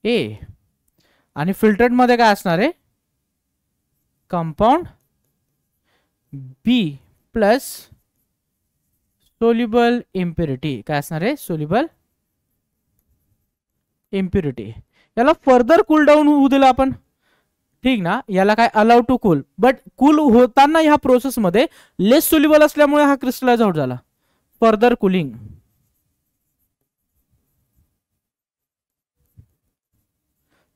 ए आणि फिल्टरेटमध्ये काय असणार बी प्लस सोल्यूबल इम्प्युरिटी काय असणार आहे सोल्युबल इम्प्युरिटी याला फर्दर कूल डाऊन होऊ दिलं आपण ठीक ना याला काय allow to cool but cool होताना ह्या प्रोसेसमध्ये लेस सोल्युबल असल्यामुळे हा क्रिस्टलाइज आउट झाला फर्दर कूलिंग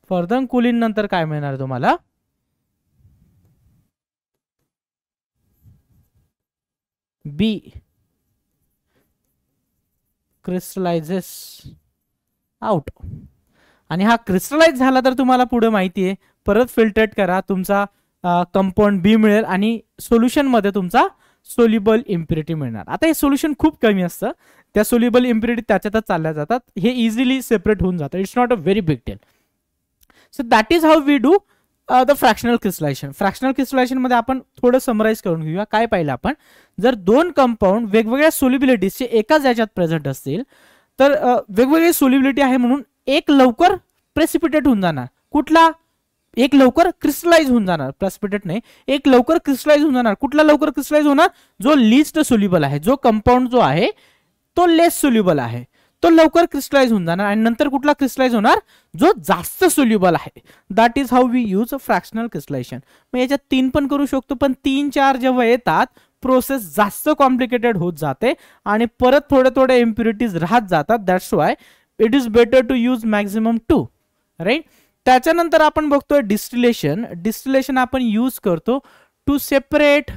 फर्दर कूलिंग नंतर काय मिळणार तुम्हाला बी क्रिस्टलाइजेस आउट आणि हा क्रिस्टलाइज झाला तर तुम्हाला पुढे परत फिल्टरेट करा तुम्हारा कंपाउंड बी मिले सोल्यूशन मध्य तुम्हारा सोल्युबल इम्प्युरिटी मिळणार आता हे सोल्युशन खूप कमी असतं त्या सोल्युबल इम्प्युरिटी त्याच्यातच चालल्या जातात हे इझिली सेपरेट होऊन जातं it's not a very big deal so that is how we do the fractional crystallization fractional crystallization मध्ये आपण थोडं समराईज करून घेऊया काय पाहिलं आपण जर दोन कंपाऊंड वेगवेगळ्या सोलिबिलिटीजचे एकाच याच्यात प्रेझेंट असतील तर वेगवेगळी सोलिबिलिटी आहे म्हणून एक लवकर प्रेसिपिटेट होऊन जाणार एक लवकर क्रिस्टलाइज होऊन प्रेसिपिटेट नहीं एक लवकर क्रिस्टलाइज हो जाणार कुठला लवकर क्रिस्टलाइज होणार जो लिस्ट सोल्युबल आहे जो कंपाऊंड जो आहे तो लेस सोल्युबल है तो लवकर क्रिस्टलाइज होऊन जाणार आणि नंतर कुठला क्रिस्टलाइज होणार जो जास्त सोल्युबल आहे that is how we use fractional crystallization मग याच्यात तीन पण करू शकतो पीन चार जेव्हा येतात प्रोसेस जास्त कॉम्प्लिकेटेड होत जाते परत थोडे थोडे इम्प्यूरिटीज राहत जातात that's why it is better to use maximum two right त्याच्यानंतर आपण बघतोय डिस्टिलेशन डिस्टिलेशन आपण यूज करतो to separate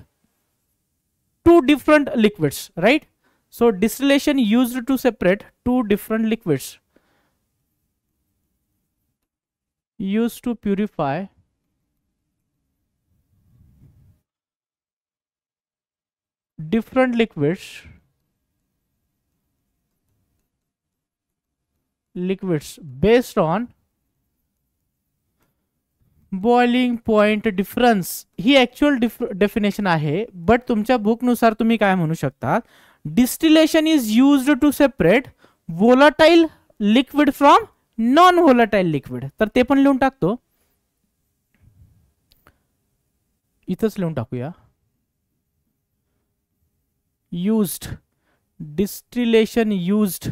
two different liquids right so distillation used to separate two different liquids used to purify different liquids liquids based on boiling point difference ही actual def definition आहे but तुमच्या बुकनुसार तुम्ही काय म्हणू शकतात distillation is use to separate volatile liquid from non volatile liquid तर टाको पण लिहून टाकतो इथंच डिस्टिलेशन युज्ड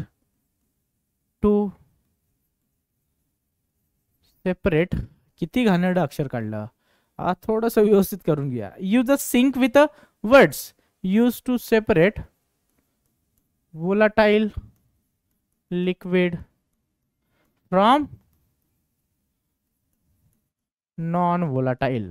टू सेपरेट किती घाणेरडं अक्षर थोड़ा सा व्यवस्थित करून use a sync with a words use to separate volatile liquid from non volatile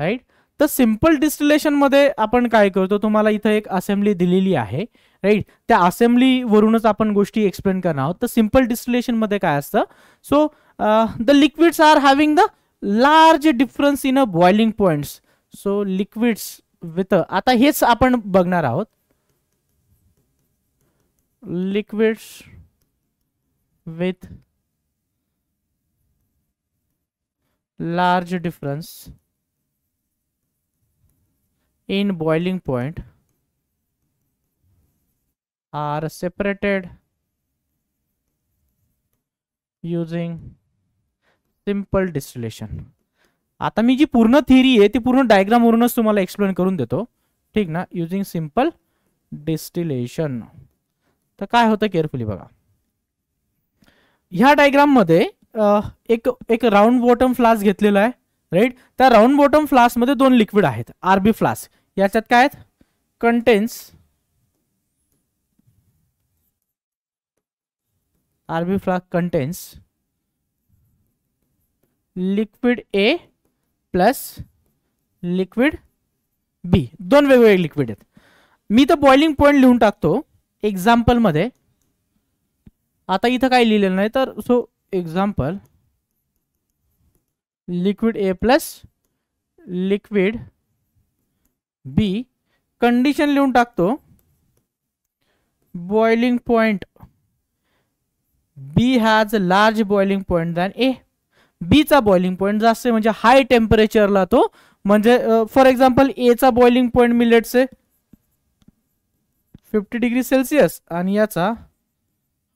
right तो सिम्पल डिस्टिलेशन मध्ये आपण काय करतो तुम्हाला एक असेंब्ली दिलेली आहे राईट त्या असेंब्ली वरूनच आपण गोष्टी एक्सप्लेन करना आहोत तो सिंपल डिस्टिलेशन मध्ये काय so the liquids are having the large difference in a boiling points so liquids with आता हेच आपण बघणार आहोत liquids with large difference in boiling point are separated using simple distillation आता मी जी पूर्ण थिअरी आहे ती पूर्ण डायग्रामवरूनच तुम्हाला एक्सप्लेन करून देतो ठीक ना युजिंग सिम्पल डिस्टिलेशन तो का होता केयरफुली बघा ह्या डायग्राम मध्ये एक एक राऊंड बॉटम फ्लास्क घेतलेला आहे राईट त्या राऊंड बॉटम फ्लास्कमध्ये दोन लिक्विड है आरबी फ्लास्क याच्यात काय contains RB flask contains liquid A plus liquid B दोन वेगवेगळे लिक्विड है मी तो बॉइलिंग पॉइंट लिहून टाकतो एक्जाम्पल मधे आता इत काय लिहिलेलं नाही तर so example liquid A plus liquid B condition लिखन टाकतो boiling point B has large boiling point than A बीचा बॉइलिंग पॉइंट जास्त म्हणजे हाय टेम्परेचरला तो म्हणजे फॉर एक्झाम्पल एचा बॉइलिंग मिलेट से fifty degree Celsius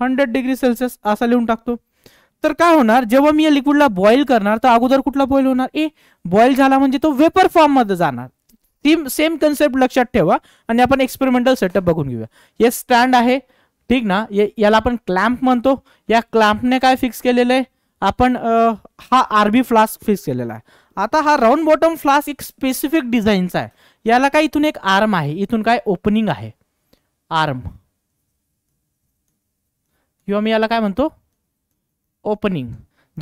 hundred degree Celsius असा लिहून टाकतो तर काय होणार जेव्हा मी या लिक्विडला बॉईल करणार अगोदर कुछ बॉइल होना ए बॉईल तो वेपर फॉर्म मध्ये जाणार ती सेम कन्सेप्ट लक्षात एक्सपेरिमेंटल सेटअप बघून घेऊया हे स्टँड ठीक ना याला क्लैम्प मन तो क्लैम्प ने का फिक्स के लिए अपन हा आरबी फ्लास्क फिक्स के आहे आता हा राउंड बॉटम फ्लास्क एक स्पेसिफिक डिजाइन आहे याला काय इथून एक आर्म है इथून काय ओपनिंग आहे आर्म किंवा ओपनिंग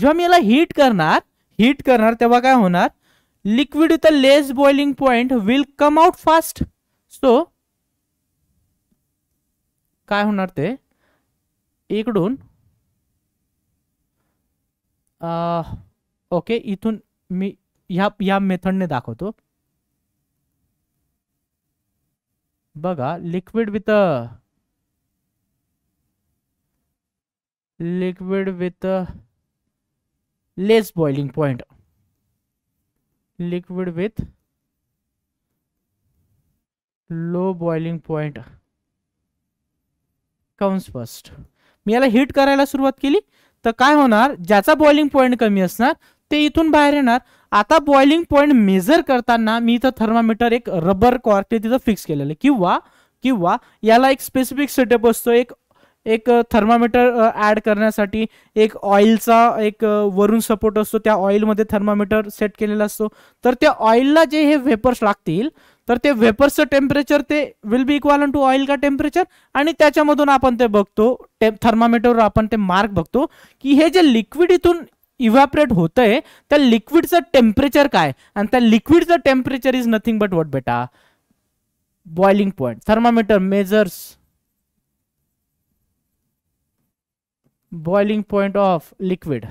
जेव्हा हिट करना हीट करणार heat liquid with a less boiling point will come out fast so काय होणार ते ओके इथून मी ह्या ह्या मेथडने दाखवतो बघा liquid with liquid with less boiling point liquid with low boiling point comes first मी याला हीट करायला सुरुवात केली तर काय होणार ज्याचा बॉइलिंग पॉइंट कमी असणार ते इथून बाहेर येणार आता बॉइलिंग पॉइंट मेजर करता मी इथं थर्मामीटर एक रबर कॉर्कने तिथं फिक्स केलेलं किंवा किंवा एक स्पेसिफिक सेटअप एक एक थर्मामीटर ऐड करना एक ऑइलचा एक वरून सपोर्ट असतो त्या ऑइलमध्ये थर्मामीटर सेट के ऑइलला जे हे व्हेपर्स लागतील तर ते व्हेपर्सचं टेम्परेचर ते will be equal to oil का टेम्परेचर आणि त्याच्यामधून आपण ते बघतो मार्क बघतो की जे लिक्विड इथून इव्हॅपरेट होते आहे त्या लिक्विडचं टेम्परेचर काय आणि त्या temperature is nothing but what बेटा boiling point thermometer measures boiling point of liquid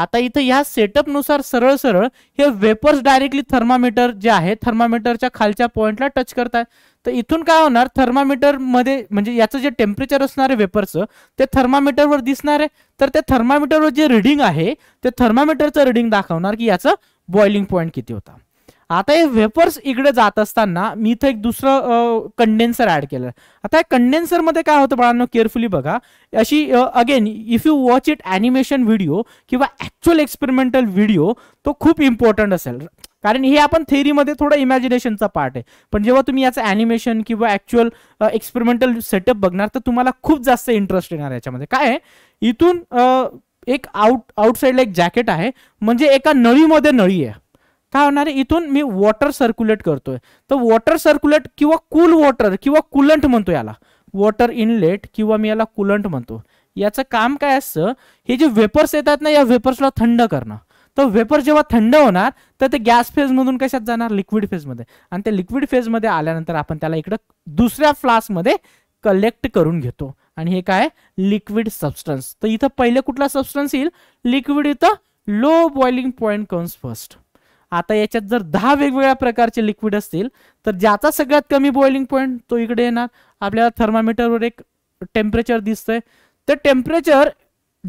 आता इथं ह्या सेटअपनुसार सरळ सरळ हे वेपर्स डायरेक्टली थर्मामीटर जे है थर्मामीटर खालच्या पॉइंटला टच है तो इथून का होणार थर्मामीटरमध्ये म्हणजे जे टेम्परेचर असणार आहे वेपरचं ते थर्मामीटरवर दिसणार आहे तर त्या थर्मामीटरवर जे रिडिंग आहे ते थर्मामीटरचं रिडिंग दाखवणार बॉइलिंग पॉइंट किती होता आता हे वेपर्स इकडे जात मी इथं एक दुसर कंडेन्सर ऐड के आता या कंडेन्सरमध्ये का होता बाळांनो केअरफुली बघा अशी again if you watch it animation video किंवा ॲक्च्युअल एक्सपेरिमेंटल व्हिडिओ तो खूब इम्पॉर्टंट कारण ये हे आपण थोड़ा इमेजिनेशन का पार्ट है पण जेव्हा तुम्ही याचं ॲनिमेशन किंवा एक्सपेरिमेंटल सेटअप बघणार तो तुम्हाला खूब जास्त इंटरेस्ट येणार याच्यामध्ये काय आहे एक आउट आउटसाईडला एक जॅकेट आहे म्हणजे एका नळीमध्ये नळी आहे काय होणार आहे इथून मी वॉटर सर्क्युलेट करते तर वॉटर सर्क्युलेट कि कूल वॉटर किंवा कुलंट म्हणतो याला वॉटर इनलेट कि मी याला कुलंट म्हणतो काम का जे वेपर्स येतात ना थंड करना तो वेपर जेव थंड होणार तर ते गॅस फेजमधून कशात जाणार लिक्विड फेज मे ते लिक्विड फेजमध्ये आल्यानंतर आपण त्याला इकडं दुसऱ्या फ्लास्कमध्ये कलेक्ट करून घेतो लिक्विड सबस्टन्स तो इत पहिले कुठला substance liquid with low boiling point comes first आता याच्यात जर दहा वेगवेगळ्या प्रकारचे लिक्विड असतील तर ज्याचा सगळ्यात कमी बॉइलिंग पॉइंट तो इकडे अपने थर्मामीटर थर्मामीटरवर एक टेम्परेचर दिसतंय तर टेम्परेचर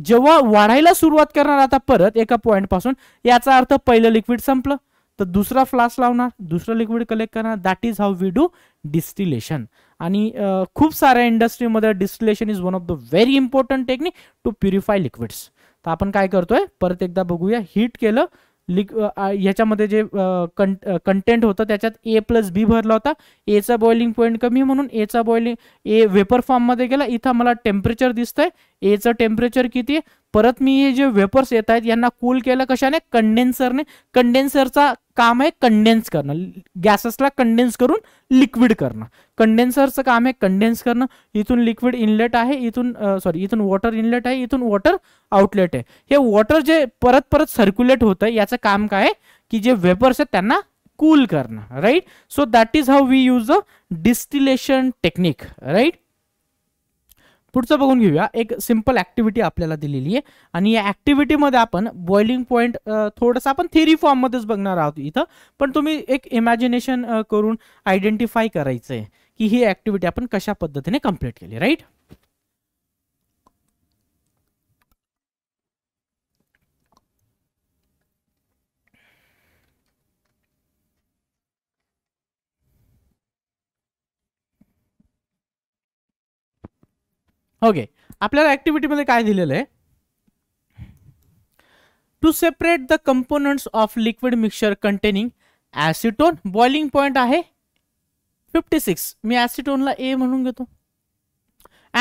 जेव्हा वाढायला सुरुवात करणार आता परत एका पॉईंट अर्थ पैल लिक्विड संपल तो दुसरा फ्लास्क लावणार दुसरं लिक्विड कलेक्ट करना that is how we do distillation खूब खूप साऱ्या इंडस्ट्रीमध्ये distillation is one of the very important technique to purify liquids तो आपण काय करतोय हिट के बघूया हीट जे कंटेंट होतं ए प्लस बी भरला होता ए च बॉइलिंग पॉइंट कमी म्हणून एचा बॉइलिंग ए वेपर फॉर्ममध्ये गेला इथं मला टेम्परेचर दिसतंय ए एचं टेम्परेचर किती परत मी हे जे वेपर्स ये कूल के कूल केलं कशाने कंडेन्सरने कंडेन्सरचा काम है कंडेन्स करना गैसेसला कंडेन्स कर लिक्विड करना कंडेन्सर च काम है कंडेन्स करणं इथून लिक्विड इनलेट है इथून सॉरी इथून वॉटर इनलेट है इथून वॉटर आउटलेट है ये वॉटर जे परत परत सर्क्युलेट होतं ये काम का है कि जे वेपर्स है कूल करना right so that is how we use the distillation technique right पुढचं बघून घेऊया एक सिम्पल ऍक्टिव्हिटी आपल्याला दिलेली आहे आणि या ऍक्टिव्हिटीमध्ये आपण बॉइलिंग पॉईंट थोडंसं आपण थेरी फॉर्ममध्येच बघणार आहोत इथं पण तुम्ही एक इमॅजिनेशन करून आयडेंटिफाय करायचं आहे की ही ऍक्टिव्हिटी आपण कशा पद्धतीने कम्प्लीट केली राईट ओके आपल्याला ॲक्टिव्हिटीमध्ये काय दिलेलं आहे to separate the components of liquid mixture containing acetone boiling point है फिफ्टी सिक्स मैं ॲसिटोनला ए म्हणून घेतो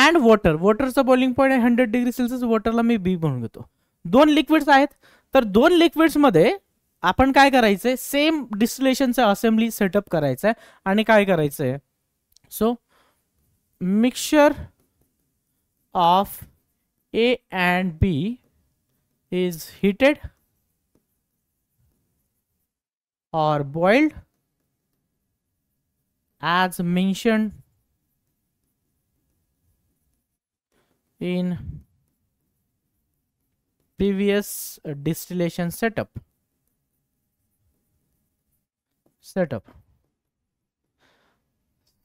अँड वॉटर वॉटरचा बॉइलिंग पॉईंट आहे हंड्रेड डिग्री सेल्सिअस वॉटरला मी बी म्हणून घेतो दोन लिक्विड्स आहेत दोन लिक्विड्समध्ये आपण काय करायचं आहे सेम डिस्टिलेशनचा असेंब्ली सेटअप करायचं आहे आणि काय करायचं so mixture of A and B is heated or boiled as mentioned in previous distillation setup setup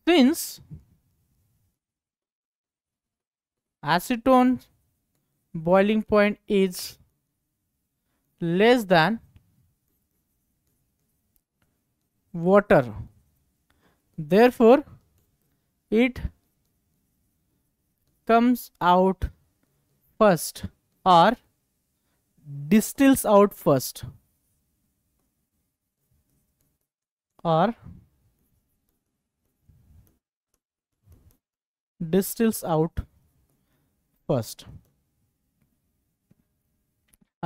since acetone boiling point is less than water therefore it comes out first or distills out first or distills out first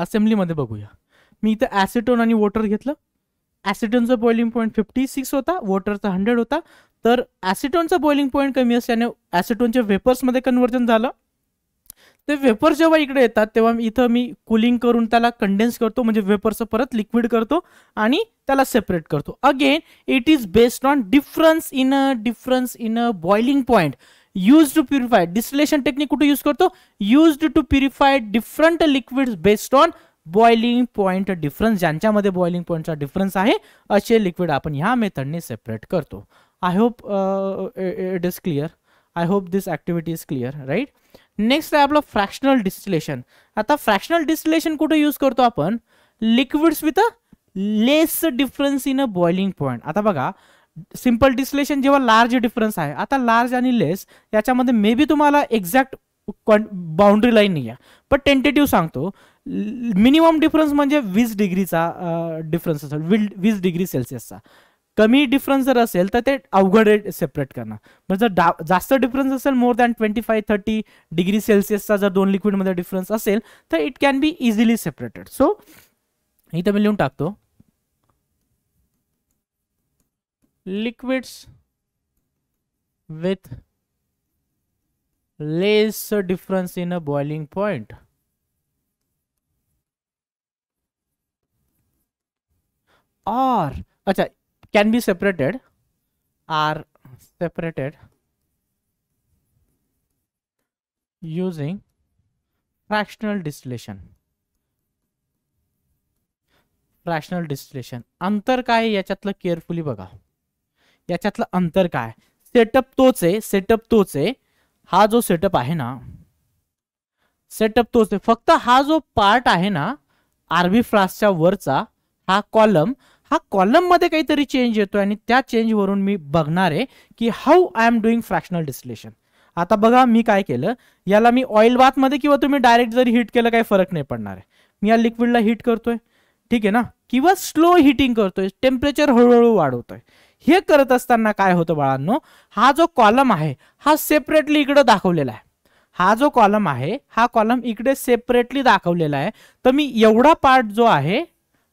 assembly बघूया मी इतना acetone water घेतलं ॲसिटोनचा boiling point fifty six होता वॉटरचा hundred होता तर ॲसिटोनचा boiling point कमी असल्याने वेपर्स वेपर्समध्ये कन्वर्जन तो ते वेपर्स जेव्हा इकडे मी कूलिंग करून त्याला कंडेन्स करतो म्हणजे वेपर्सचं लिक्विड करतो आणि त्याला सेपरेट करतो again it is based on difference in a difference in a boiling point used to purify distillation technique to use करते used to purify different liquids based on boiling point difference ज्यांच्यामध्ये boiling पॉईंटचा difference आहे असे liquid आपण ह्या मेथडने separate करतो I hope it is clear I hope this activity is clear right next है आपलं फ्रैक्शनल डिस्टिलेशन आता फ्रैक्शनल डिस्टिलेशन कुठे यूज करतो आपण liquids with a less difference in a boiling point आता बघा सिंपल डिस्लेशन जेव लार्ज डिफरन्स है आता large as less may be तुम्हारा एक्जैक्ट बाउंड्री लाइन नहीं है पण टेन्टेटिव संगत मिनिमम डिफरन्स म्हणजे वीस डिग्रीचा डिफरन्स वीस डिग्री सेल्सिअसचा कमी डिफरन्स जर असेल तर ते सेपरेट करना म्हणजे जर डा जास्त difference more than twenty five thirty degree सेल्सिअसचा जर दोन लिक्विडमध्ये डिफरन्स असेल it can be easily separated so इथं मी लिहून टाकतो liquids with less difference in a boiling point or acha can be separated are separated using fractional distillation fractional distillation अंतर काय याच्यातलं केअरफुली बघा याच्यातलं अंतर काय सेटअप तोच आहे सेटअप तोच आहे हा जो सेटअप आहे ना सेटअप तोच आहे फक्त हा जो पार्ट आहे ना आरबी फ्लासच्या वरचा हा कॉलम हा कॉलम मध्ये काहीतरी चेंज येतो आणि त्या चेंज वरून मी बघणार आहे की how I am doing fractional distillation आता बघा मी काय केलं याला मी ऑइल मध्ये किंवा तुम्ही डायरेक्ट जरी हिट केलं काही फरक नाही पडणार आहे मी या लिक्विडला हिट करतोय ठीक आहे ना किंवा स्लो हिटिंग करतोय टेम्परेचर हळूहळू वाढवतोय हे करत असताना काय होतं बाळांनो हा जो कॉलम आहे हा सेपरेटली इकडं दाखवलेला आहे हा जो कॉलम आहे हा कॉलम इकडे सेपरेटली दाखवलेला आहे तर मी एवढा पार्ट जो आहे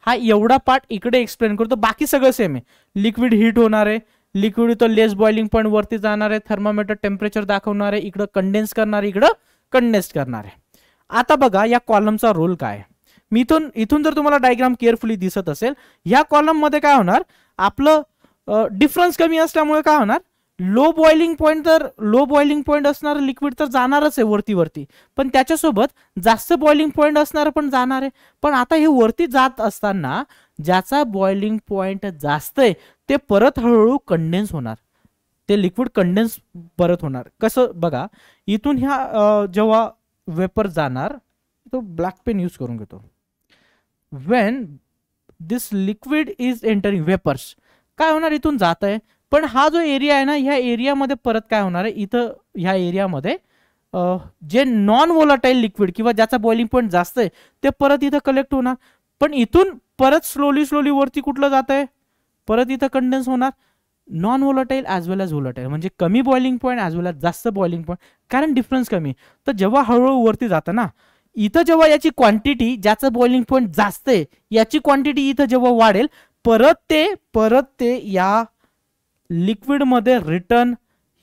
हा एवढा पार्ट इकडे एक्सप्लेन करतो बाकी सगळं सेम आहे लिक्विड हीट होणार आहे लिक्विड तो लेस बॉइलिंग पॉईंट वरती जाणार आहे थर्मामीटर टेम्परेचर दाखवणार आहे इकडं कंडेन्स करणार आहे इकडं कंडेन्स करणार आहे आता बघा या कॉलमचा रोल काय मी इथून इथून जर तुम्हाला डायग्राम केअरफुली दिसत असेल या कॉलममध्ये काय होणार आपलं डिफरन्स कमी असल्यामुळे काय होणार लो बॉइलिंग पॉईंट तर लो बॉइलिंग पॉईंट असणारं लिक्विड तर जाणारच आहे वरती वरती पण त्याच्यासोबत जास्त बॉइलिंग पॉईंट असणारं पण जाणार आहे पण आता हे वरती जात असताना ज्याचा बॉइलिंग पॉईंट जास्त आहे ते परत हळूहळू कंडेन्स होणार ते लिक्विड कंडेन्स परत होणार कसं बघा इथून ह्या जेव्हा वेपर जाणार तो ब्लॅक पेन यूज करून घेतो when this liquid is entering vapours काय होणार इथून जात आहे पण हा जो एरिया है ना ह्या एरियामध्ये परत काय होणार आहे इथं ह्या एरियामध्ये जे नॉन वोलाटाइल लिक्विड कि ज्यादा बॉइलिंग पॉइंट जास्त है तो परत इत कलेक्ट होना पण परत स्लोली स्लोली वरती कुछ जात आहे परत इथं कंडेन्स होना non volatile as well as volatile म्हणजे कमी boiling point as well as जास्त बॉइलिंग पॉईंट कारण डिफरन्स कमी तो जेव हळूहळू वरती जातं ना इथं जेव्हा क्वांटिटी ज्याच बॉइलिंग पॉइंट जास्त है ये क्वांटिटी इत जेव्हा वाढेल परत ते परत ते या रिटर्न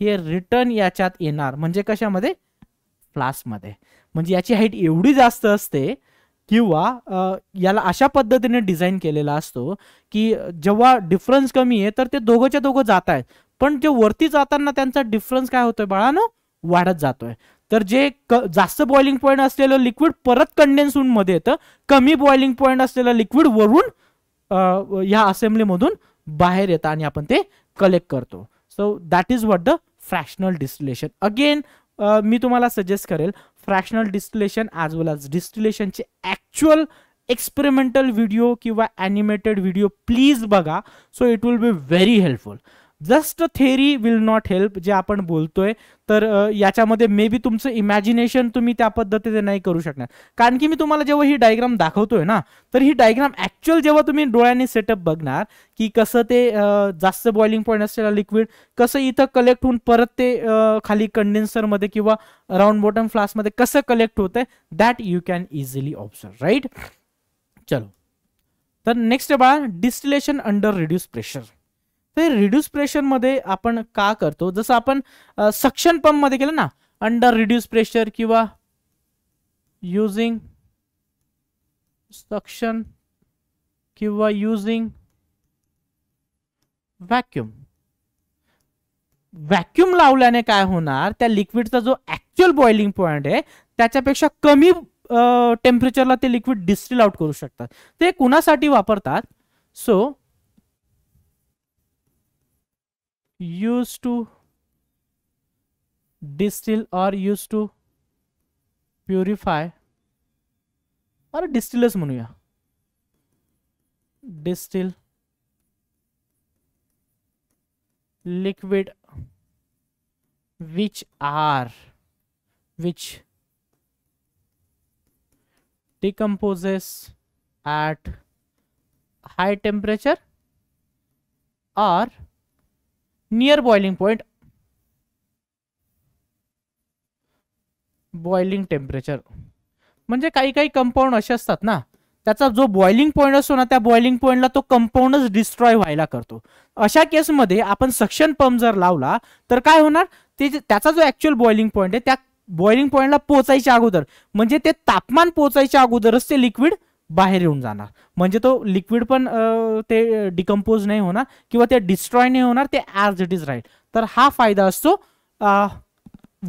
हे रिटर्न याच्यात येणार म्हणजे कशामध्ये फ्लास्कमध्ये म्हणजे याची हाईट एवढी जास्त असते अशा पद्धतीने डिझाईन केलेला असतो की डिफरन्स कमी है तो ते दोघंच्या दोघं है आहेत वरती जाना डिफरन्स का होते बाळानो वाढत जो तर जे जास्त बॉइलिंग पॉइंट असलेलं लिक्विड परत कंडेन्स मध्ये कमी बॉइलिंग पॉइंट असलेलं लिक्विड वरुण ह्या असेंब्लीमधून बाहेर येतं आणि कलेक्ट करतो so that is what the fractional distillation again मी तुम्हाला सजेस्ट करेल fractional distillation as well as डिस्टिलेशनचे एक्चुअल एक्सपेरिमेंटल वीडियो किंवा ॲनिमेटेड व्हिडिओ प्लीज बघा so it will be very helpful just theory will not help जे आपण बोलतोय तर याच्यामध्ये मे बी तुमचं इमॅजिनेशन तुम्ही त्या पद्धतीने नाही करू शकणार कारण की मी तुम्हाला जेव्हा ही डायग्राम दाखवतोय ना तर ही डायग्राम ऍक्च्युअल जेव्हा तुम्ही डोळ्याने सेटअप बघणार की कसं ते जास्त बॉइलिंग पॉईंट असलेलं लिक्विड कसं इथं कलेक्ट होऊन परत ते खाली कंडेन्सरमध्ये किंवा राऊंड बॉटम फ्लास्कमध्ये कसं कलेक्ट होतंय that you can easily observe right चलो तर नेक्स्ट बाळा डिस्टिलेशन अंडर रिड्यूस प्रेशर तर रिड्यूस प्रेशरमध्ये अपन का करतो जसं आपण सक्शन पंपमध्ये केलं ना अंडर रिड्यूस प्रेशर किंवा युझिंग सक्शन किंवा युझिंग व्हॅक्युम व्हॅक्युम लावल्याने काय होणार त्या लिक्विडचा जो एक्चुअल बॉइलिंग पॉइंट है त्याच्यापेक्षा कमी टेम्परेचरला लिक्विड डिस्टिल आउट करू शकतात ते कुणासाठी वापरतात so so, used to distill or used to purify or distillers manuya distill liquid which are which decomposes at high temperature or near boiling point boiling temperature म्हणजे काही काही कंपाऊंड असे असतात ना त्याचा जो बॉइलिंग पॉईंट असतो ना त्या बॉइलिंग पॉईंटला तो कंपाऊंडच डिस्ट्रॉय व्हायला करतो अशा केसमध्ये आपण सक्शन पंप जर लावला तर काय होणार ते त्याचा जो ऍक्च्युअल बॉइलिंग पॉइंट आहे त्या बॉइलिंग पॉईंटला पोचायच्या अगोदर म्हणजे ते तापमान पोचायच्या अगोदरच ते लिक्विड बाहर येऊन जाणार तो लिक्विड ते डिकम्पोज नहीं होणार किंवा ते डिस्ट्रॉय नाही होणार ते इट इज राइट तर हा फायदा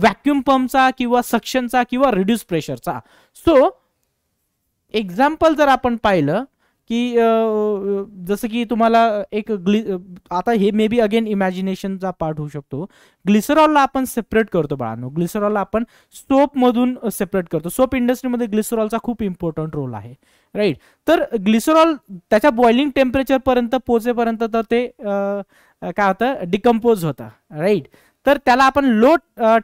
वैक्यूम पंप पंपचा किंवा सक्शनचा किंवा रिड्यूस प्रेशरचा सो एक्जाम्पल जर आप पाहिलं कि जसं की तुम्हाला एक ग्लि आता हे मे बी अगेन इमॅजिनेशनचा पार्ट होऊ शकतो ग्लिसरॉलला आपण सेपरेट करतो बाळांनो ग्लिसरॉलला आपण सोपमधून सेपरेट करतो सोप इंडस्ट्रीमध्ये ग्लिसरॉलचा खूप इम्पॉर्टंट रोल आहे राईट तर ग्लिसरॉल त्याच्या बॉइलिंग टेम्परेचरपर्यंत पोचेपर्यंत तर ते काय होतं डिकम्पोज होतं राईट तर त्याला आपण लो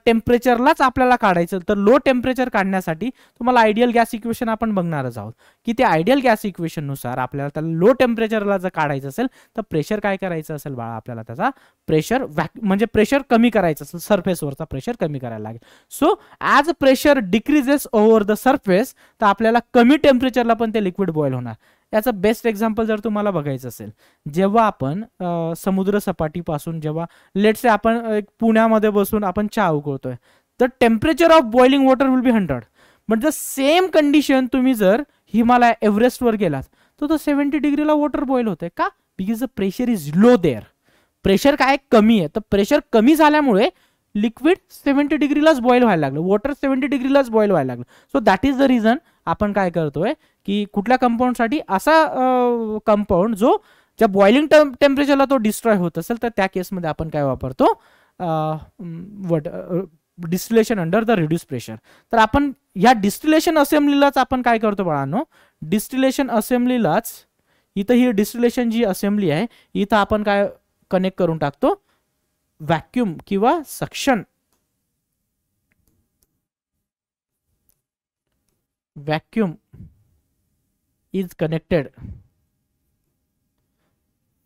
टेम्परेचरलाच आपल्याला काढायचं तर लो टेम्परेचर काढण्यासाठी तुम्हाला आयडियल गॅस इक्वेशन आपण बघणारच आहोत की ते आयडियल गॅस इक्वेशननुसार आपल्याला त्याला लो टेम्परेचरला जर काढायचं असेल तर प्रेशर काय करायचं असेल बाळा आपल्याला त्याचा प्रेशर म्हणजे प्रेशर कमी करायचं असेल सरफेसवरचा प्रेशर कमी करायला लागेल so as pressure decreases over the surface तर आपल्याला कमी टेम्परेचरला पण ते लिक्विड बॉईल होणार याचा बेस्ट एक्झाम्पल जर तुम्हाला बघायचं असेल जेव्हा आपण समुद्र सपाटीपासून जेव्हा लेट्स आपण पुण्यामध्ये बसून आपण चहा उकळतोय तर temperature of boiling water will be hundred but the same condition तुम्ही जर हिमालय एव्हरेस्टवर गेलात तर तो सेव्हन्टी डिग्रीला वॉटर बॉईल होतंय का because the pressure is low there pressure का कमी है तो प्रेशर कमी झाल्यामुळे लिक्विड सेव्हन्टी डिग्रीलाच बॉईल व्हायला लागलं वॉटर सेवेन्टी डिग्री बॉईल व्हायला लागलं so that is the reason आपण काय करतोय की कुठल्या कंपाऊंडसाठी जो ज्या बॉइलिंग टेम्परेचरला तो डिस्ट्रॉय होता तो तर त्या केसमध्ये आपण distillation under the reduce pressure तर आपण ह्या डिस्टिलेशन असेंब्लीलाच आपण काय करतो डिस्टिलेशन असेंब्लीलाच इथं ही डिस्टिलेशन जी असेंब्ली है इतना आपण काय कनेक्ट करून टाकतो वैक्यूम कि सक्शन vacuum इज कनेक्टेड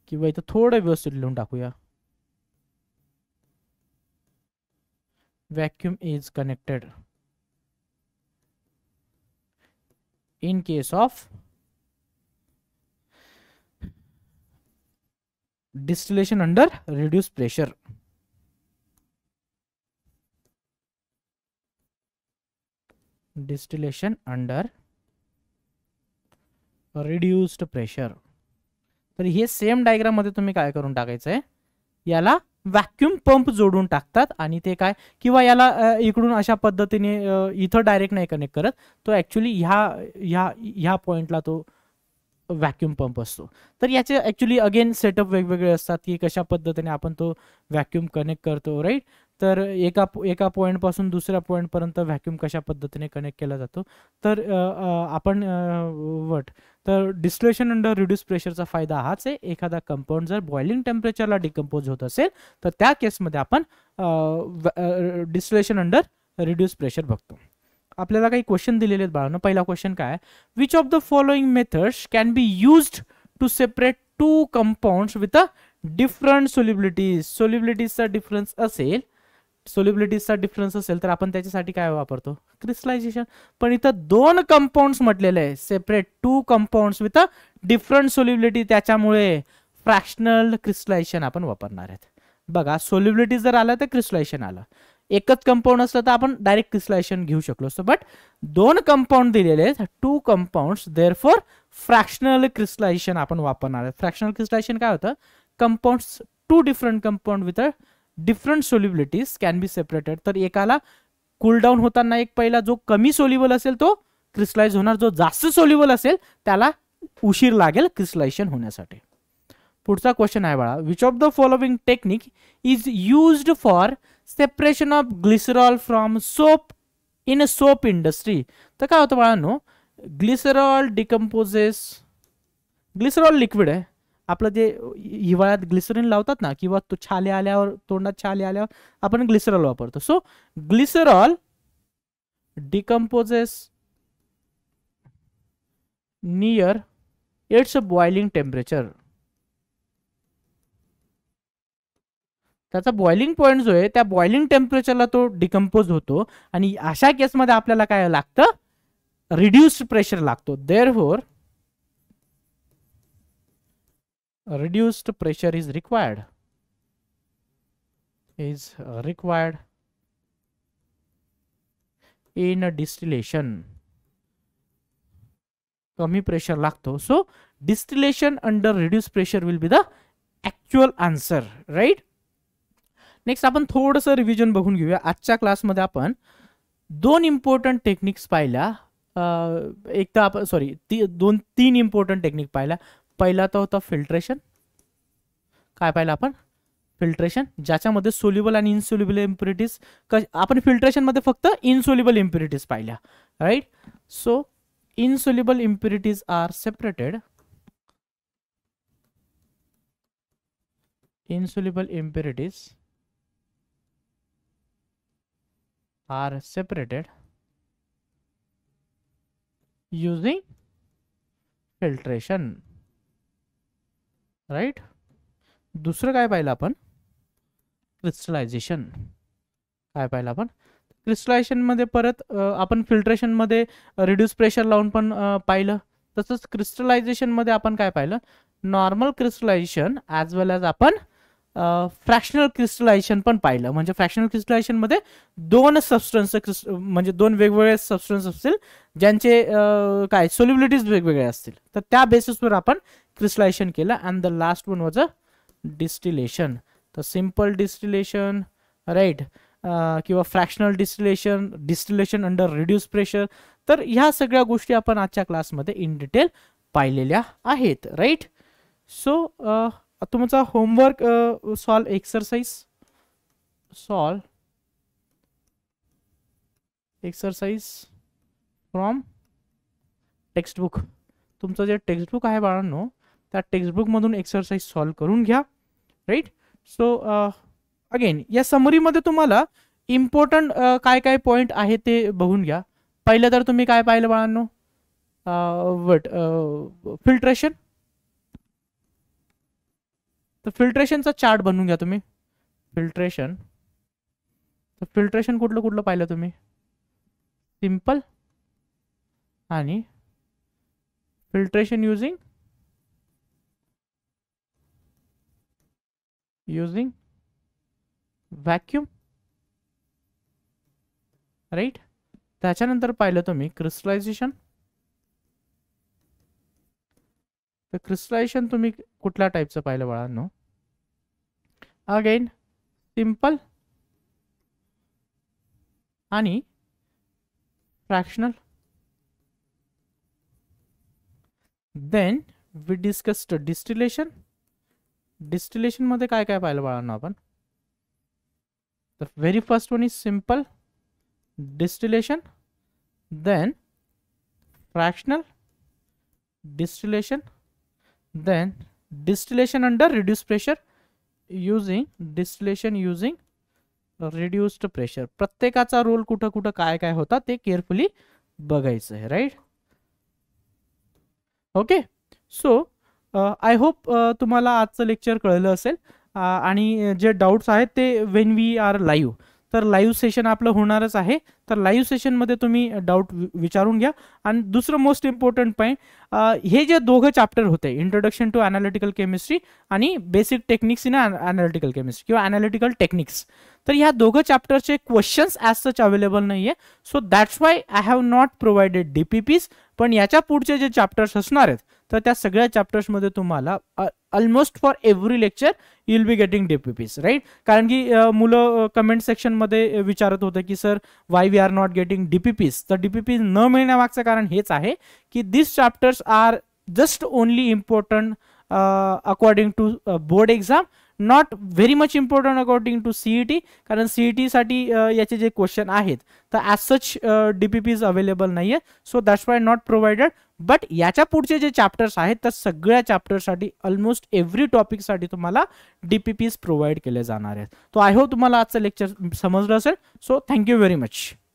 किंवा इथं थोडं व्यवस्थित लिहून टाकूया vacuum is connected in case of distillation under reduced pressure distillation under reduced pressure तर हे सेम डायग्राम मध्ये तुम्ही काय करून टाकायचं याला व्हॅक्युम पंप जोडून टाकतात आणि ते काय किंवा याला इकडून अशा पद्धतीने इथं डायरेक्ट नाही कनेक्ट करत तो ॲक्च्युली ह्या ह्या ह्या पॉईंटला तो व्हॅक्युम पंप असतो तर याचे ॲक्च्युली अगेन सेटअप वेगवेगळे असतात की कशा पद्धतीने आपण तो व्हॅक्युम कनेक्ट करतो राईट तर एका एका पॉईंटपासून दुसऱ्या पॉईंटपर्यंत व्हॅक्यूम कशा पद्धतीने कनेक्ट केला जातो तर आपण वट तर डिस्लेशन अंडर रिड्यूस प्रेशरचा फायदा हाच आहे एखादा कंपाऊंड जर बॉइलिंग टेम्परेचरला डिकम्पोज होत असेल तर त्या केसमध्ये आपण डिस्लेशन अंडर रिड्यूस प्रेशर बघतो आपल्याला काही क्वेश्चन दिलेले आहेत बाळांनो पहिला क्वेश्चन काय which of the following methods can be used to separate two compound with a different solubilities सोल्युबिलिटीजचा डिफरन्स असेल सोल्युबिलिटीजचा डिफरन्स असेल तर आपण त्याच्यासाठी काय वापरतो दोन कंपाऊंड्स म्हटलेले आहे separate two compounds with a different solubility fractional crystallization crystallization आपण वापरणार सोल्युबिलिटी जर आल तो क्रिस्टलाइजेशन आल एक कंपाउंड तो अपन डायरेक्ट क्रिस्टलायझेशन घेऊ शकलो बट दोन कंपाउंड दिलेले two compound there for fractional crystallization आपण वापरणार आहे फ्रॅक्शनल क्रिस्टलायझेशन काय होतं two different compound with a different solubilities can be separated तर एकाला कूलडाऊन होताना एक पैला जो कमी सोल्युबल तो क्रिस्टलाइज होणार जो जास्त सोल्युबल उशीर लागेल क्रिस्टलायझेशन होण्यासाठी पुढचा क्वेश्चन है बाळा which of the following technique is use for separation of glycerol from soap in soap industry तर काय होतं बाळांनो ग्लिसरॉल डिकम्पोजेस ग्लिसरॉल लिक्विड है आपलं जे हिवाळ्यात ग्लिसरीन लावतात ना किंवा तो छाले आल्यावर तोंडात छाले आल्यावर आपण ग्लिसरॉल वापरतो so glycerol decomposes near its a boiling temperature त्याचा बॉइलिंग पॉइंट जो आहे त्या बॉइलिंग टेम्परेचरला तो डिकम्पोज होतो आणि अशा केसमध्ये आपल्याला काय लागतं रिड्यूस्ड प्रेशर लागतो there reduced pressure is required is uh, required in a distillation कमी प्रेशर लगते so distillation under reduce pressure will be the actual answer right next आपण थोडंसं रिव्हिजन बघून आज क्लास मधे आपण दोन इम्पॉर्टंट टेक्निक्स पाहिल्या अं, एक तर आपण सॉरी ती दोन तीन इम्पॉर्टंट टेक्निक पाहिल्या पहला तो होता फिल्ट्रेशन का पाहिलं आपण फिल्ट्रेशन ज्यादा सोल्युबल आणि इन्सोल्युबल इम्प्युरिटीज क आपण फिल्ट्रेशनमध्ये फक्त इनसोल्युबल इम्प्युरिटीज पाहिल्या right so insoluble impurities are separated insoluble impurities are separated using filtration right दुसर काय पाहिलं आपण क्रिस्टलायझेशन काय पाहिलं आपण क्रिस्टलायझेशनमध्ये परत आपण फिल्ट्रेशनमध्ये रिड्यूस प्रेसर लावून पण पाहिलं तसंच क्रिस्टलायझेशनमध्ये आपण काय normal crystallization as well as अपन फ्रैक्शनल क्रिस्टलाइजेशन पण फ्रैक्शनल क्रिस्टलाइजेशन मे क्रिस्टलायझेशनमध्ये दोन सबस्टन्स क्रिस् दोन वेगवेगळे सबस्टन्स असतील ज्यांचे काय सोल्युबिलिटीज वेगवेगळे असतील तर त्या crystallization के and the last one was a distillation तर simple distillation right uh, किंवा distillation distillation under reduce pressure तर ह्या सगळ्या गोष्टी आपण आजच्या क्लासमध्ये इन डिटेल पाहिलेल्या राइट सो तुम homework solve exercise solve exercise from textbook तुम जे टेक्स्टबुक है बाळांनो त्या टेक्स्टबुकमधून एक्सरसाइज सॉल्व करून घ्या राईट सो अगेन या समरीमध्ये तुम्हाला इम्पॉर्टंट uh, काय काय पॉईंट आहे ते बघून घ्या पहिलं तर तुम्ही काय पाहिलं बाळांनो वट uh, फिल्ट्रेशन uh, तर फिल्ट्रेशनचा चार्ट बनवून घ्या तुम्ही फिल्ट्रेशन तर फिल्ट्रेशन कुठलं कुठलं पाहिलं तुम्ही सिम्पल आणि filtration using using vacuum right त्याच्यानंतर पाहिलं तुम्ही क्रिस्टलायझेशन तर क्रिस्टलायझेशन तुम्ही कुठल्या टाईपचं पाहिलं बाळांनो अगेन सिम्पल आणि fractional then we discussed distillation distillation काय काय पाहिलं very first one is simple distillation then fractional distillation then distillation under reduce pressure using distillation using reduced pressure प्रत्येका रोल कुछ कुठं का होता ते केअरफुली बघायचं आहे right okay so I hope तुम्हाला आजचं लेक्चर कळलं असेल आणि जे डाऊट्स आहेत ते वेन वी आर लाईव्ह तर लाइव सेशन आपलं होणारच आहे तर लाईव्ह सेशनमध्ये तुम्ही डाऊट विचारून घ्या आणि दुसरं मोस्ट इम्पॉर्टंट पॉईंट हे जे दोघं चॅप्टर होते इंट्रोडक्शन टू अनालिटिकल केमिस्ट्री आणि basic techniques in analytical chemistry किंवा अनालिटिकल टेक्निक्स तर ह्या दोघं चॅप्टरचे क्वेश्चन्स ॲज सच अवेलेबल नाही आहे so that's why I have not provided the पण याच्या पुढचे जे चॅप्टर्स असणार आहेत तर त्या सगळ्या चॅप्टर्समध्ये तुम्हाला almost for every lecture you will be getting DPPs right कारण की मुल कमेंट सेक्शनमध्ये विचारत होते की sir why we are not getting DPPs तो डीपीपीज न मिळण्यामागचं कारण हेच आहे की this are just only important according to board exam not very much important according to CET कारण सीईटी सा ये जे क्वेश्चन है तो ऐस सच डीपीपीज अवेलेबल नहीं है so that's why not provided but याच्या पुढचे जे चॅप्टर्स आहेत त्या सगळ्या साठी ऑलमोस्ट एव्हरी टॉपिकसाठी तुम्हाला डीपीपीज प्रोव्हाइड केले जाणार आहेत तो आय होप तुम्हाला आजचं लेक्चर समजलं असेल सो थँक्यू व्हेरी मच